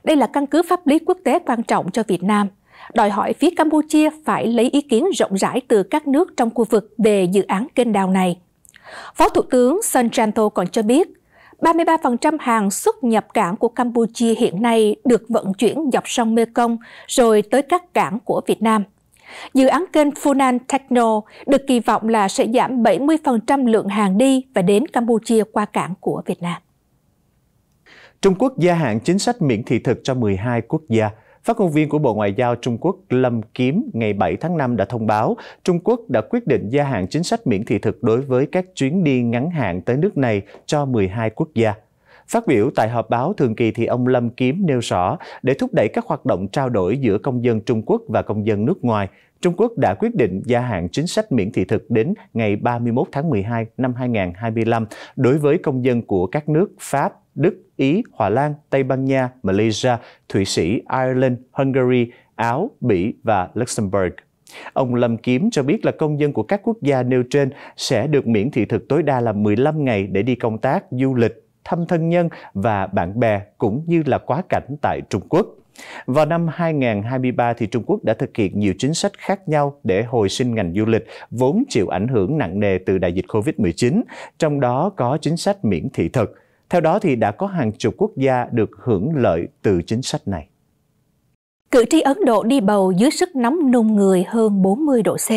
Đây là căn cứ pháp lý quốc tế quan trọng cho Việt Nam, đòi hỏi phía Campuchia phải lấy ý kiến rộng rãi từ các nước trong khu vực về dự án kênh đào này. Phó Thủ tướng Sun Chantho còn cho biết, 33% hàng xuất nhập cảng của Campuchia hiện nay được vận chuyển dọc sông Mekong rồi tới các cảng của Việt Nam. Dự án kênh Funan Techno được kỳ vọng là sẽ giảm 70% lượng hàng đi và đến Campuchia qua cảng của Việt Nam. Trung Quốc gia hạn chính sách miễn thị thực cho 12 quốc gia. Phát ngôn viên của Bộ Ngoại giao Trung Quốc Lâm Kiếm ngày 7 tháng 5 đã thông báo Trung Quốc đã quyết định gia hạn chính sách miễn thị thực đối với các chuyến đi ngắn hạn tới nước này cho 12 quốc gia. Phát biểu tại họp báo thường kỳ thì ông Lâm Kiếm nêu rõ để thúc đẩy các hoạt động trao đổi giữa công dân Trung Quốc và công dân nước ngoài, Trung Quốc đã quyết định gia hạn chính sách miễn thị thực đến ngày 31 tháng 12 năm 2025 đối với công dân của các nước Pháp, Đức, Ý, Hòa Lan, Tây Ban Nha, Malaysia, Thụy Sĩ, Ireland, Hungary, Áo, Bỉ và Luxembourg. Ông Lâm Kiếm cho biết là công dân của các quốc gia nêu trên sẽ được miễn thị thực tối đa là 15 ngày để đi công tác, du lịch, thăm thân nhân và bạn bè cũng như là quá cảnh tại Trung Quốc. Vào năm 2023 thì Trung Quốc đã thực hiện nhiều chính sách khác nhau để hồi sinh ngành du lịch vốn chịu ảnh hưởng nặng nề từ đại dịch Covid-19, trong đó có chính sách miễn thị thực. Theo đó thì đã có hàng chục quốc gia được hưởng lợi từ chính sách này. Cử tri Ấn Độ đi bầu dưới sức nóng nung người hơn 40 độ C.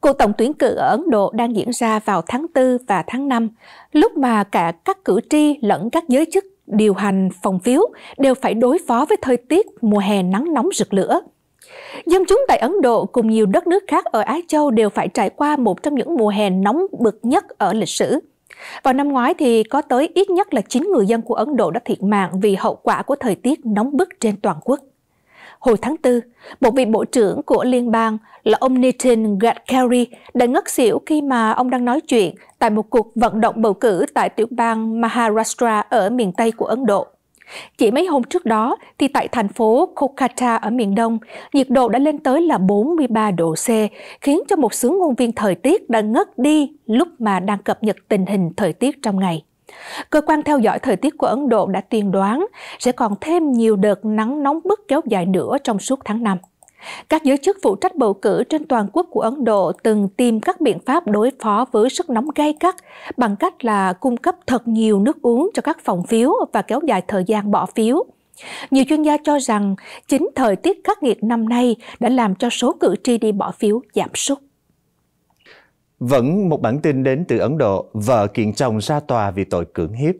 Cuộc tổng tuyển cử ở Ấn Độ đang diễn ra vào tháng 4 và tháng 5, lúc mà cả các cử tri lẫn các giới chức điều hành phòng phiếu đều phải đối phó với thời tiết mùa hè nắng nóng rực lửa. Dân chúng tại Ấn Độ cùng nhiều đất nước khác ở Á Châu đều phải trải qua một trong những mùa hè nóng bực nhất ở lịch sử. Vào năm ngoái thì có tới ít nhất là 9 người dân của Ấn Độ đã thiệt mạng vì hậu quả của thời tiết nóng bức trên toàn quốc. Hồi tháng 4, một vị bộ trưởng của liên bang là ông Nitin Gadkari đã ngất xỉu khi mà ông đang nói chuyện tại một cuộc vận động bầu cử tại tiểu bang Maharashtra ở miền Tây của Ấn Độ. Chỉ mấy hôm trước đó thì tại thành phố Kolkata ở miền Đông, nhiệt độ đã lên tới là 43 độ C, khiến cho một sướng ngôn viên thời tiết đã ngất đi lúc mà đang cập nhật tình hình thời tiết trong ngày. Cơ quan theo dõi thời tiết của Ấn Độ đã tiên đoán sẽ còn thêm nhiều đợt nắng nóng bức kéo dài nữa trong suốt tháng 5. Các giới chức phụ trách bầu cử trên toàn quốc của Ấn Độ từng tìm các biện pháp đối phó với sức nóng gay gắt bằng cách là cung cấp thật nhiều nước uống cho các phòng phiếu và kéo dài thời gian bỏ phiếu. Nhiều chuyên gia cho rằng chính thời tiết khắc nghiệt năm nay đã làm cho số cử tri đi bỏ phiếu giảm sút. Vẫn một bản tin đến từ Ấn Độ, vợ kiện chồng ra tòa vì tội cưỡng hiếp.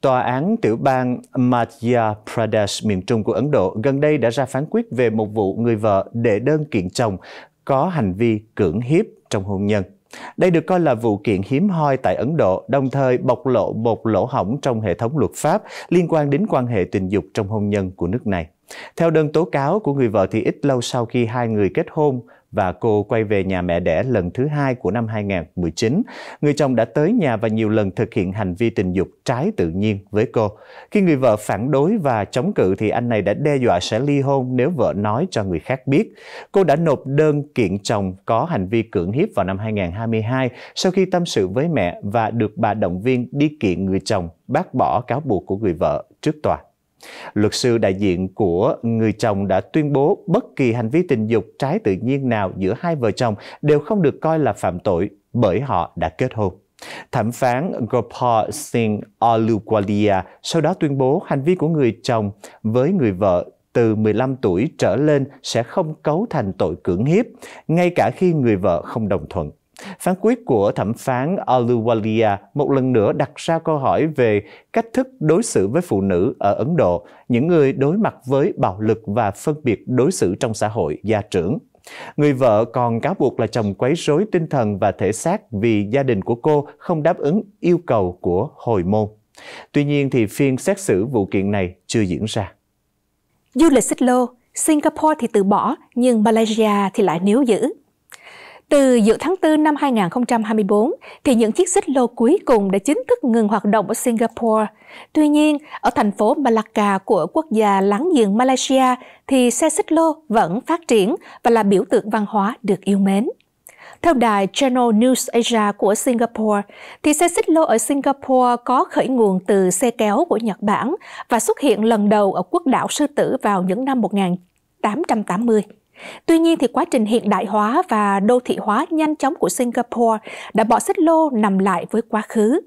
Tòa án tiểu bang Madhya Pradesh miền Trung của Ấn Độ gần đây đã ra phán quyết về một vụ người vợ đệ đơn kiện chồng có hành vi cưỡng hiếp trong hôn nhân. Đây được coi là vụ kiện hiếm hoi tại Ấn Độ, đồng thời bộc lộ một lỗ hỏng trong hệ thống luật pháp liên quan đến quan hệ tình dục trong hôn nhân của nước này. Theo đơn tố cáo của người vợ thì ít lâu sau khi hai người kết hôn, và cô quay về nhà mẹ đẻ lần thứ hai của năm 2019. Người chồng đã tới nhà và nhiều lần thực hiện hành vi tình dục trái tự nhiên với cô. Khi người vợ phản đối và chống cự thì anh này đã đe dọa sẽ ly hôn nếu vợ nói cho người khác biết. Cô đã nộp đơn kiện chồng có hành vi cưỡng hiếp vào năm 2022 sau khi tâm sự với mẹ và được bà động viên đi kiện người chồng bác bỏ cáo buộc của người vợ trước tòa. Luật sư đại diện của người chồng đã tuyên bố bất kỳ hành vi tình dục trái tự nhiên nào giữa hai vợ chồng đều không được coi là phạm tội bởi họ đã kết hôn. Thẩm phán Gopal Singh Aluwalia sau đó tuyên bố hành vi của người chồng với người vợ từ 15 tuổi trở lên sẽ không cấu thành tội cưỡng hiếp, ngay cả khi người vợ không đồng thuận. Phán quyết của thẩm phán Aluwalia một lần nữa đặt ra câu hỏi về cách thức đối xử với phụ nữ ở Ấn Độ, những người đối mặt với bạo lực và phân biệt đối xử trong xã hội gia trưởng. Người vợ còn cáo buộc là chồng quấy rối tinh thần và thể xác vì gia đình của cô không đáp ứng yêu cầu của hồi môn. Tuy nhiên thì phiên xét xử vụ kiện này chưa diễn ra. Du lịch xích lô, Singapore thì từ bỏ nhưng Malaysia thì lại níu giữ. Từ giữa tháng 4 năm 2024, thì những chiếc xích lô cuối cùng đã chính thức ngừng hoạt động ở Singapore. Tuy nhiên, ở thành phố Malacca của quốc gia láng giềng Malaysia thì xe xích lô vẫn phát triển và là biểu tượng văn hóa được yêu mến. Theo đài Channel News Asia của Singapore, thì xe xích lô ở Singapore có khởi nguồn từ xe kéo của Nhật Bản và xuất hiện lần đầu ở quốc đảo Sư Tử vào những năm 1880. Tuy nhiên thì quá trình hiện đại hóa và đô thị hóa nhanh chóng của Singapore đã bỏ xích lô nằm lại với quá khứ.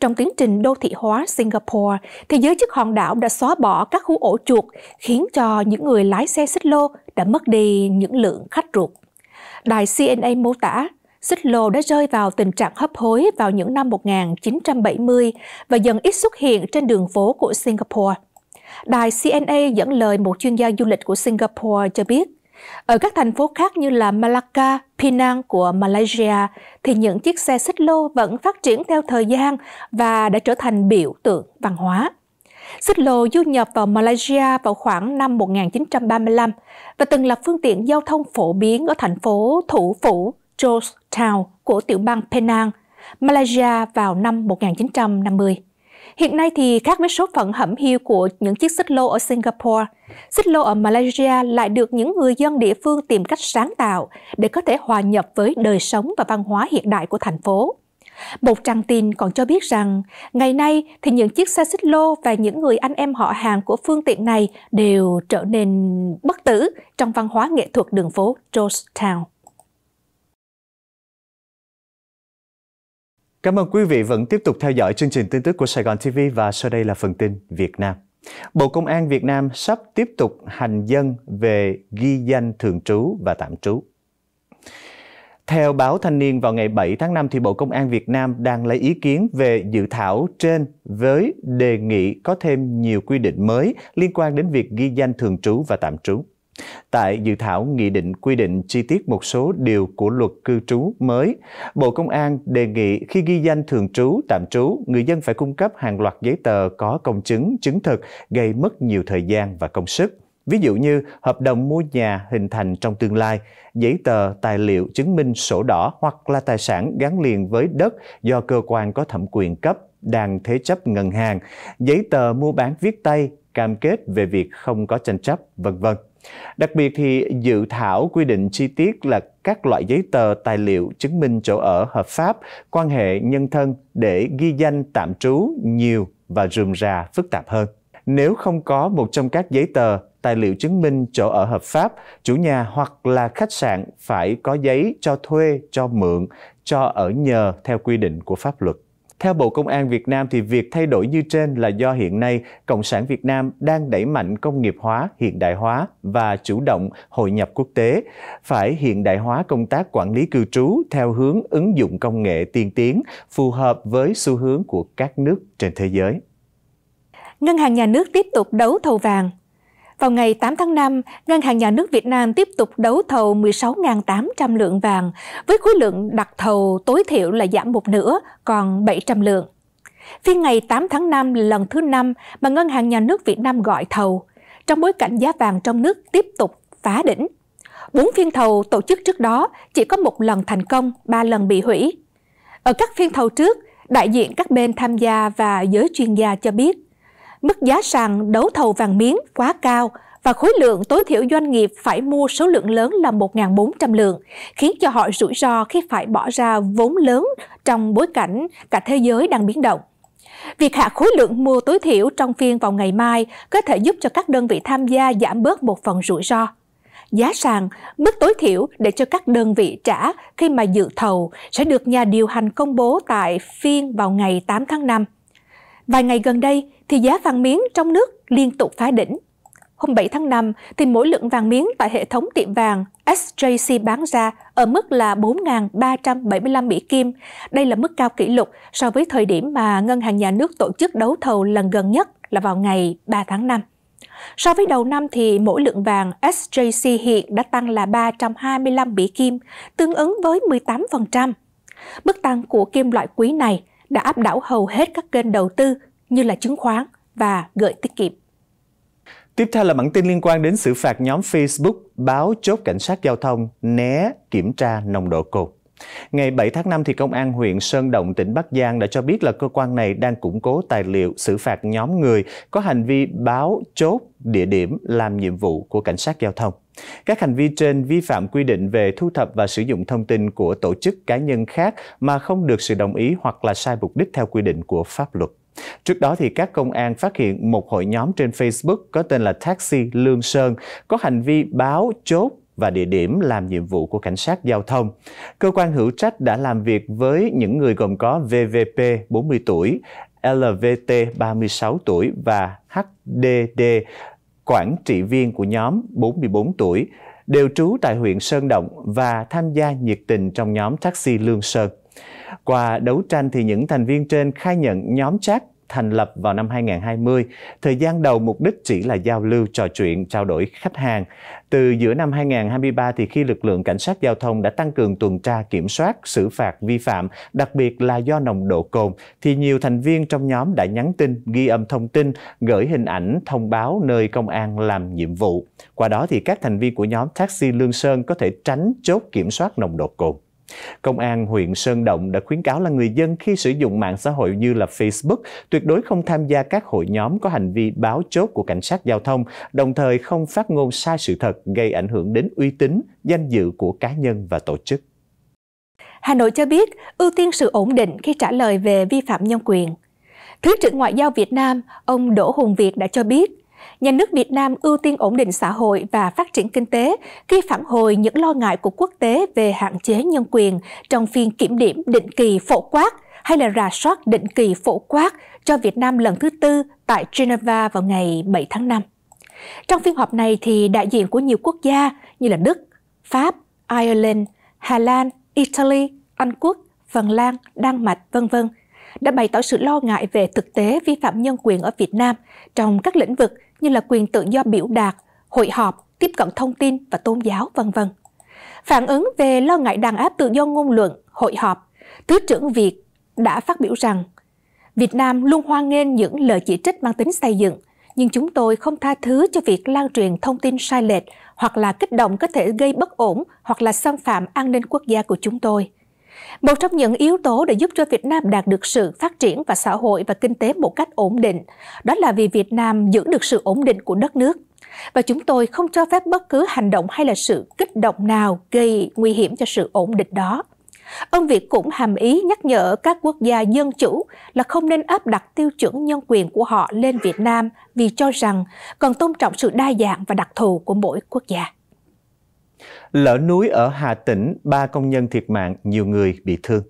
Trong tiến trình đô thị hóa Singapore, thì giới chức hòn đảo đã xóa bỏ các khu ổ chuột khiến cho những người lái xe xích lô đã mất đi những lượng khách ruột. Đài CNA mô tả, xích lô đã rơi vào tình trạng hấp hối vào những năm 1970 và dần ít xuất hiện trên đường phố của Singapore. Đài CNA dẫn lời một chuyên gia du lịch của Singapore cho biết, ở các thành phố khác như là Malacca, Penang của Malaysia thì những chiếc xe xích lô vẫn phát triển theo thời gian và đã trở thành biểu tượng văn hóa. Xích lô du nhập vào Malaysia vào khoảng năm 1935 và từng là phương tiện giao thông phổ biến ở thành phố thủ phủ Georgetown của tiểu bang Penang, Malaysia vào năm 1950. Hiện nay thì khác với số phận hẩm hiu của những chiếc xích lô ở Singapore, xích lô ở Malaysia lại được những người dân địa phương tìm cách sáng tạo để có thể hòa nhập với đời sống và văn hóa hiện đại của thành phố. Một trang tin còn cho biết rằng, ngày nay thì những chiếc xe xích lô và những người anh em họ hàng của phương tiện này đều trở nên bất tử trong văn hóa nghệ thuật đường phố Georgetown. Cảm ơn quý vị vẫn tiếp tục theo dõi chương trình tin tức của Sài Gòn TV và sau đây là phần tin Việt Nam. Bộ Công an Việt Nam sắp tiếp tục hành dân về ghi danh thường trú và tạm trú. Theo báo Thanh niên vào ngày 7 tháng 5 thì Bộ Công an Việt Nam đang lấy ý kiến về dự thảo trên với đề nghị có thêm nhiều quy định mới liên quan đến việc ghi danh thường trú và tạm trú. Tại dự thảo nghị định quy định chi tiết một số điều của luật cư trú mới, Bộ Công an đề nghị khi ghi danh thường trú, tạm trú, người dân phải cung cấp hàng loạt giấy tờ có công chứng, chứng thực, gây mất nhiều thời gian và công sức. Ví dụ như hợp đồng mua nhà hình thành trong tương lai, giấy tờ, tài liệu chứng minh sổ đỏ hoặc là tài sản gắn liền với đất do cơ quan có thẩm quyền cấp, đang thế chấp ngân hàng, giấy tờ mua bán viết tay, cam kết về việc không có tranh chấp, vân vân. Đặc biệt thì dự thảo quy định chi tiết là các loại giấy tờ, tài liệu chứng minh chỗ ở hợp pháp, quan hệ nhân thân để ghi danh tạm trú nhiều và rườm rà phức tạp hơn. Nếu không có một trong các giấy tờ, tài liệu chứng minh chỗ ở hợp pháp, chủ nhà hoặc là khách sạn phải có giấy cho thuê, cho mượn, cho ở nhờ theo quy định của pháp luật. Theo Bộ Công an Việt Nam thì việc thay đổi như trên là do hiện nay Cộng sản Việt Nam đang đẩy mạnh công nghiệp hóa, hiện đại hóa và chủ động hội nhập quốc tế, phải hiện đại hóa công tác quản lý cư trú theo hướng ứng dụng công nghệ tiên tiến, phù hợp với xu hướng của các nước trên thế giới. Ngân hàng nhà nước tiếp tục đấu thầu vàng vào ngày 8 tháng 5, Ngân hàng Nhà nước Việt Nam tiếp tục đấu thầu 16.800 lượng vàng, với khối lượng đặt thầu tối thiểu là giảm một nửa, còn 700 lượng. Phiên ngày 8 tháng 5 là lần thứ 5 mà Ngân hàng Nhà nước Việt Nam gọi thầu, trong bối cảnh giá vàng trong nước tiếp tục phá đỉnh. Bốn phiên thầu tổ chức trước đó chỉ có một lần thành công, ba lần bị hủy. Ở các phiên thầu trước, đại diện các bên tham gia và giới chuyên gia cho biết – mức giá sàn đấu thầu vàng miếng quá cao và khối lượng tối thiểu doanh nghiệp phải mua số lượng lớn là 1.400 lượng, khiến cho họ rủi ro khi phải bỏ ra vốn lớn trong bối cảnh cả thế giới đang biến động. Việc hạ khối lượng mua tối thiểu trong phiên vào ngày mai có thể giúp cho các đơn vị tham gia giảm bớt một phần rủi ro. Giá sàn, mức tối thiểu để cho các đơn vị trả khi mà dự thầu sẽ được nhà điều hành công bố tại phiên vào ngày 8 tháng 5. Vài ngày gần đây, thì giá vàng miếng trong nước liên tục phá đỉnh. Hôm 7 tháng 5, thì mỗi lượng vàng miếng tại hệ thống tiệm vàng SJC bán ra ở mức là 4.375 Mỹ Kim. Đây là mức cao kỷ lục so với thời điểm mà Ngân hàng Nhà nước tổ chức đấu thầu lần gần nhất là vào ngày 3 tháng 5. So với đầu năm thì mỗi lượng vàng SJC hiện đã tăng là 325 Mỹ Kim, tương ứng với 18%. Mức tăng của kim loại quý này đã áp đảo hầu hết các kênh đầu tư như là chứng khoán và gửi tiết kiệm. Tiếp theo là bản tin liên quan đến xử phạt nhóm Facebook báo chốt cảnh sát giao thông né kiểm tra nồng độ cồn. Ngày 7 tháng 5, thì Công an huyện Sơn Động, tỉnh Bắc Giang đã cho biết là cơ quan này đang củng cố tài liệu xử phạt nhóm người có hành vi báo chốt địa điểm làm nhiệm vụ của cảnh sát giao thông. Các hành vi trên vi phạm quy định về thu thập và sử dụng thông tin của tổ chức cá nhân khác mà không được sự đồng ý hoặc là sai mục đích theo quy định của pháp luật. Trước đó thì các công an phát hiện một hội nhóm trên Facebook có tên là Taxi Lương Sơn có hành vi báo chốt và địa điểm làm nhiệm vụ của cảnh sát giao thông. Cơ quan hữu trách đã làm việc với những người gồm có VVP 40 tuổi, LVT 36 tuổi và HDD quản trị viên của nhóm 44 tuổi, đều trú tại huyện Sơn Động và tham gia nhiệt tình trong nhóm taxi Lương Sơn. Qua đấu tranh thì những thành viên trên khai nhận nhóm chat thành lập vào năm 2020. Thời gian đầu mục đích chỉ là giao lưu, trò chuyện, trao đổi khách hàng. Từ giữa năm 2023 thì khi lực lượng cảnh sát giao thông đã tăng cường tuần tra kiểm soát, xử phạt vi phạm, đặc biệt là do nồng độ cồn, thì nhiều thành viên trong nhóm đã nhắn tin, ghi âm thông tin, gửi hình ảnh, thông báo nơi công an làm nhiệm vụ. Qua đó thì các thành viên của nhóm Taxi Lương Sơn có thể tránh chốt kiểm soát nồng độ cồn. Công an huyện Sơn Động đã khuyến cáo là người dân khi sử dụng mạng xã hội như là Facebook tuyệt đối không tham gia các hội nhóm có hành vi báo chốt của cảnh sát giao thông, đồng thời không phát ngôn sai sự thật gây ảnh hưởng đến uy tín, danh dự của cá nhân và tổ chức. Hà Nội cho biết ưu tiên sự ổn định khi trả lời về vi phạm nhân quyền. Thứ trưởng Ngoại giao Việt Nam, ông Đỗ Hùng Việt đã cho biết Nhà nước Việt Nam ưu tiên ổn định xã hội và phát triển kinh tế khi phản hồi những lo ngại của quốc tế về hạn chế nhân quyền trong phiên kiểm điểm định kỳ phổ quát hay là rà soát định kỳ phổ quát cho Việt Nam lần thứ tư tại Geneva vào ngày 7 tháng 5. Trong phiên họp này thì đại diện của nhiều quốc gia như là Đức, Pháp, Ireland, Hà Lan, Italy, Anh Quốc, Phần Lan, Đan Mạch, vân vân đã bày tỏ sự lo ngại về thực tế vi phạm nhân quyền ở Việt Nam trong các lĩnh vực như là quyền tự do biểu đạt, hội họp, tiếp cận thông tin và tôn giáo, vân vân. Phản ứng về lo ngại đàn áp tự do ngôn luận, hội họp, Thứ trưởng Việt đã phát biểu rằng Việt Nam luôn hoan nghênh những lời chỉ trích mang tính xây dựng, nhưng chúng tôi không tha thứ cho việc lan truyền thông tin sai lệch hoặc là kích động có thể gây bất ổn hoặc là xâm phạm an ninh quốc gia của chúng tôi. Một trong những yếu tố để giúp cho Việt Nam đạt được sự phát triển và xã hội và kinh tế một cách ổn định, đó là vì Việt Nam giữ được sự ổn định của đất nước. Và chúng tôi không cho phép bất cứ hành động hay là sự kích động nào gây nguy hiểm cho sự ổn định đó. Ông Việt cũng hàm ý nhắc nhở các quốc gia dân chủ là không nên áp đặt tiêu chuẩn nhân quyền của họ lên Việt Nam vì cho rằng cần tôn trọng sự đa dạng và đặc thù của mỗi quốc gia. Lở núi ở Hà Tĩnh, ba công nhân thiệt mạng, nhiều người bị thương.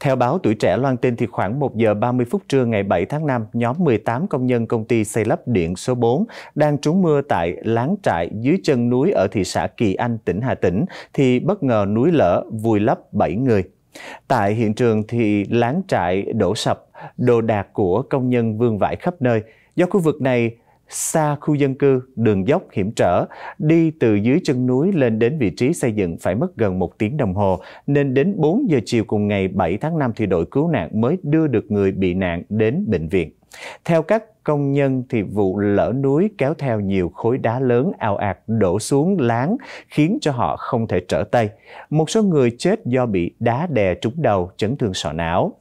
Theo báo Tuổi Trẻ loan tin thì khoảng 1 giờ 30 phút trưa ngày 7 tháng 5, nhóm 18 công nhân công ty xây lắp điện số 4 đang trú mưa tại láng trại dưới chân núi ở thị xã Kỳ Anh, tỉnh Hà Tĩnh thì bất ngờ núi lở vùi lấp 7 người. Tại hiện trường thì láng trại đổ sập, đồ đạc của công nhân vương vãi khắp nơi. Do khu vực này xa khu dân cư, đường dốc hiểm trở, đi từ dưới chân núi lên đến vị trí xây dựng phải mất gần một tiếng đồng hồ, nên đến 4 giờ chiều cùng ngày 7 tháng 5 thì đội cứu nạn mới đưa được người bị nạn đến bệnh viện. Theo các công nhân thì vụ lở núi kéo theo nhiều khối đá lớn ào ạt đổ xuống láng khiến cho họ không thể trở tay. Một số người chết do bị đá đè trúng đầu, chấn thương sọ não.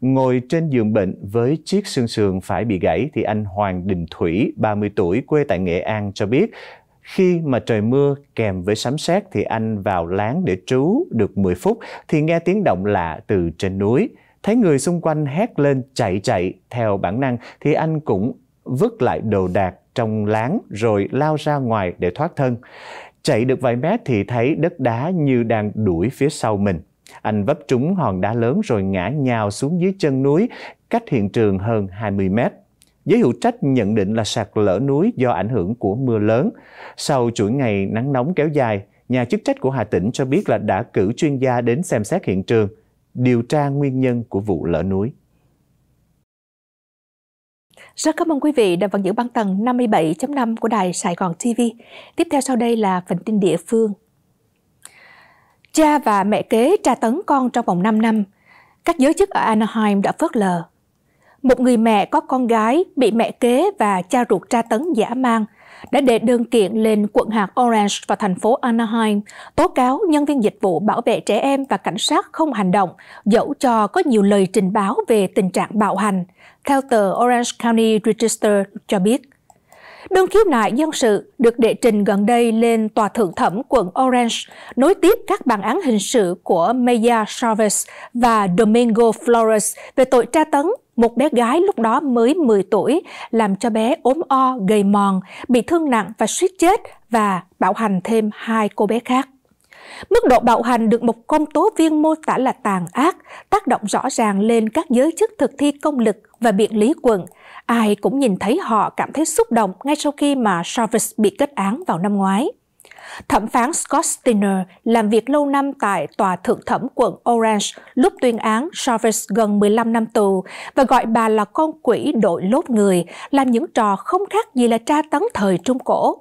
Ngồi trên giường bệnh với chiếc xương sườn phải bị gãy thì anh Hoàng Đình Thủy, 30 tuổi, quê tại Nghệ An cho biết khi mà trời mưa kèm với sấm sét thì anh vào láng để trú được 10 phút thì nghe tiếng động lạ từ trên núi thấy người xung quanh hét lên chạy chạy theo bản năng thì anh cũng vứt lại đồ đạc trong láng rồi lao ra ngoài để thoát thân. Chạy được vài mét thì thấy đất đá như đang đuổi phía sau mình. Anh vấp trúng hòn đá lớn rồi ngã nhào xuống dưới chân núi, cách hiện trường hơn 20 mét. Giới hữu trách nhận định là sạt lở núi do ảnh hưởng của mưa lớn. Sau chuỗi ngày nắng nóng kéo dài, nhà chức trách của Hà Tĩnh cho biết là đã cử chuyên gia đến xem xét hiện trường điều tra nguyên nhân của vụ lở núi. Rất cảm ơn quý vị đã vẫn giữ băng tầng 57.5 của đài Sài Gòn TV. Tiếp theo sau đây là phần tin địa phương. Cha và mẹ kế tra tấn con trong vòng 5 năm. Các giới chức ở Anaheim đã phớt lờ. Một người mẹ có con gái bị mẹ kế và cha ruột tra tấn giả mang đã đệ đơn kiện lên quận hạt Orange và thành phố Anaheim tố cáo nhân viên dịch vụ bảo vệ trẻ em và cảnh sát không hành động, dẫu cho có nhiều lời trình báo về tình trạng bạo hành. Theo tờ Orange County Register cho biết, Đơn khiếu nại dân sự được đệ trình gần đây lên Tòa Thượng Thẩm quận Orange, nối tiếp các bản án hình sự của Maya Chavez và Domingo Flores về tội tra tấn một bé gái lúc đó mới 10 tuổi, làm cho bé ốm o, gầy mòn, bị thương nặng và suýt chết và bạo hành thêm hai cô bé khác. Mức độ bạo hành được một công tố viên mô tả là tàn ác, tác động rõ ràng lên các giới chức thực thi công lực và biện lý quận, Ai cũng nhìn thấy họ cảm thấy xúc động ngay sau khi mà Chavez bị kết án vào năm ngoái. Thẩm phán Scott Stiner làm việc lâu năm tại Tòa Thượng thẩm quận Orange lúc tuyên án Chavez gần 15 năm tù và gọi bà là con quỷ đội lốt người, làm những trò không khác gì là tra tấn thời Trung Cổ.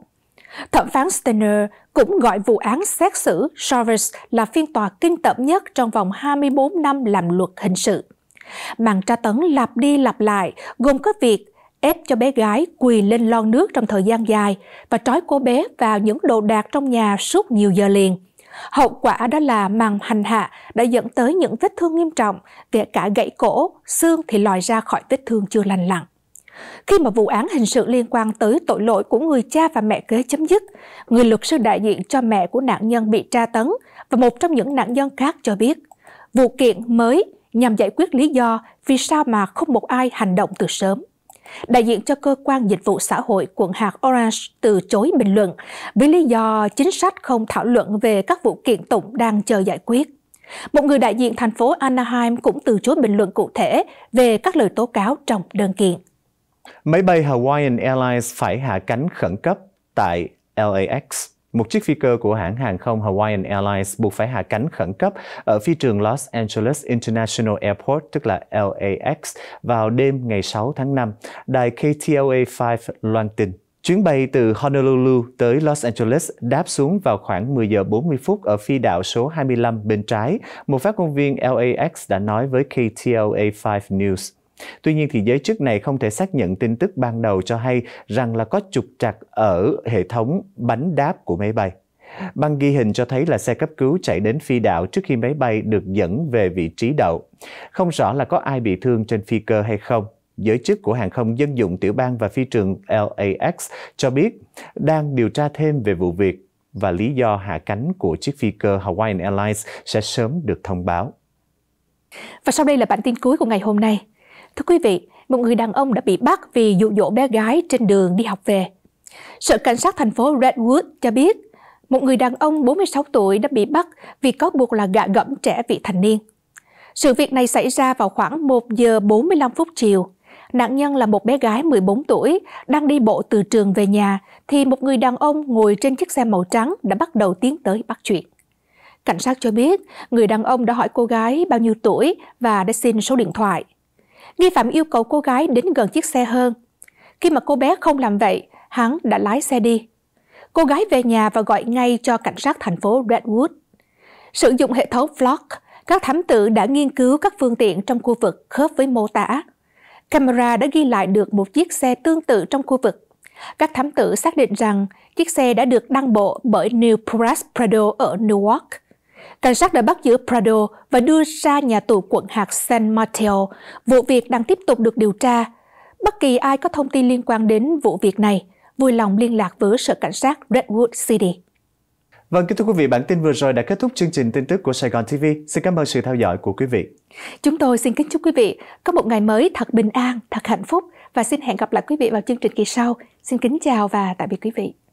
Thẩm phán Stiner cũng gọi vụ án xét xử Chavez là phiên tòa kinh tởm nhất trong vòng 24 năm làm luật hình sự. Màn tra tấn lặp đi lặp lại, gồm có việc ép cho bé gái quỳ lên lon nước trong thời gian dài và trói cô bé vào những đồ đạc trong nhà suốt nhiều giờ liền. Hậu quả đó là màn hành hạ đã dẫn tới những vết thương nghiêm trọng, kể cả gãy cổ, xương thì lòi ra khỏi vết thương chưa lành lặn. Khi mà vụ án hình sự liên quan tới tội lỗi của người cha và mẹ kế chấm dứt, người luật sư đại diện cho mẹ của nạn nhân bị tra tấn và một trong những nạn nhân khác cho biết, vụ kiện mới nhằm giải quyết lý do vì sao mà không một ai hành động từ sớm. Đại diện cho cơ quan dịch vụ xã hội quận hạt Orange từ chối bình luận vì lý do chính sách không thảo luận về các vụ kiện tụng đang chờ giải quyết. Một người đại diện thành phố Anaheim cũng từ chối bình luận cụ thể về các lời tố cáo trong đơn kiện. Máy bay Hawaiian Airlines phải hạ cánh khẩn cấp tại LAX một chiếc phi cơ của hãng hàng không Hawaiian Airlines buộc phải hạ cánh khẩn cấp ở phi trường Los Angeles International Airport, tức là LAX, vào đêm ngày 6 tháng 5, đài KTLA 5 loan tin. Chuyến bay từ Honolulu tới Los Angeles đáp xuống vào khoảng 10 giờ 40 phút ở phi đạo số 25 bên trái, một phát ngôn viên LAX đã nói với KTLA 5 News. Tuy nhiên thì giới chức này không thể xác nhận tin tức ban đầu cho hay rằng là có trục trặc ở hệ thống bánh đáp của máy bay. Băng ghi hình cho thấy là xe cấp cứu chạy đến phi đạo trước khi máy bay được dẫn về vị trí đậu. Không rõ là có ai bị thương trên phi cơ hay không. Giới chức của hàng không dân dụng tiểu bang và phi trường LAX cho biết đang điều tra thêm về vụ việc và lý do hạ cánh của chiếc phi cơ Hawaiian Airlines sẽ sớm được thông báo. Và sau đây là bản tin cuối của ngày hôm nay. Thưa quý vị, một người đàn ông đã bị bắt vì dụ dỗ bé gái trên đường đi học về. Sở Cảnh sát thành phố Redwood cho biết, một người đàn ông 46 tuổi đã bị bắt vì cáo buộc là gạ gẫm trẻ vị thành niên. Sự việc này xảy ra vào khoảng 1 giờ 45 phút chiều. Nạn nhân là một bé gái 14 tuổi đang đi bộ từ trường về nhà thì một người đàn ông ngồi trên chiếc xe màu trắng đã bắt đầu tiến tới bắt chuyện. Cảnh sát cho biết người đàn ông đã hỏi cô gái bao nhiêu tuổi và đã xin số điện thoại. Nghi phạm yêu cầu cô gái đến gần chiếc xe hơn. Khi mà cô bé không làm vậy, hắn đã lái xe đi. Cô gái về nhà và gọi ngay cho cảnh sát thành phố Redwood. Sử dụng hệ thống Flock, các thám tử đã nghiên cứu các phương tiện trong khu vực khớp với mô tả. Camera đã ghi lại được một chiếc xe tương tự trong khu vực. Các thám tử xác định rằng chiếc xe đã được đăng bộ bởi New Perez Prado ở Newark – Cảnh sát đã bắt giữ Prado và đưa ra nhà tù quận hạt San Mateo. Vụ việc đang tiếp tục được điều tra. Bất kỳ ai có thông tin liên quan đến vụ việc này, vui lòng liên lạc với Sở Cảnh sát Redwood City. Vâng, kính thưa quý vị, bản tin vừa rồi đã kết thúc chương trình tin tức của Sài Gòn TV. Xin cảm ơn sự theo dõi của quý vị. Chúng tôi xin kính chúc quý vị có một ngày mới thật bình an, thật hạnh phúc và xin hẹn gặp lại quý vị vào chương trình kỳ sau. Xin kính chào và tạm biệt quý vị.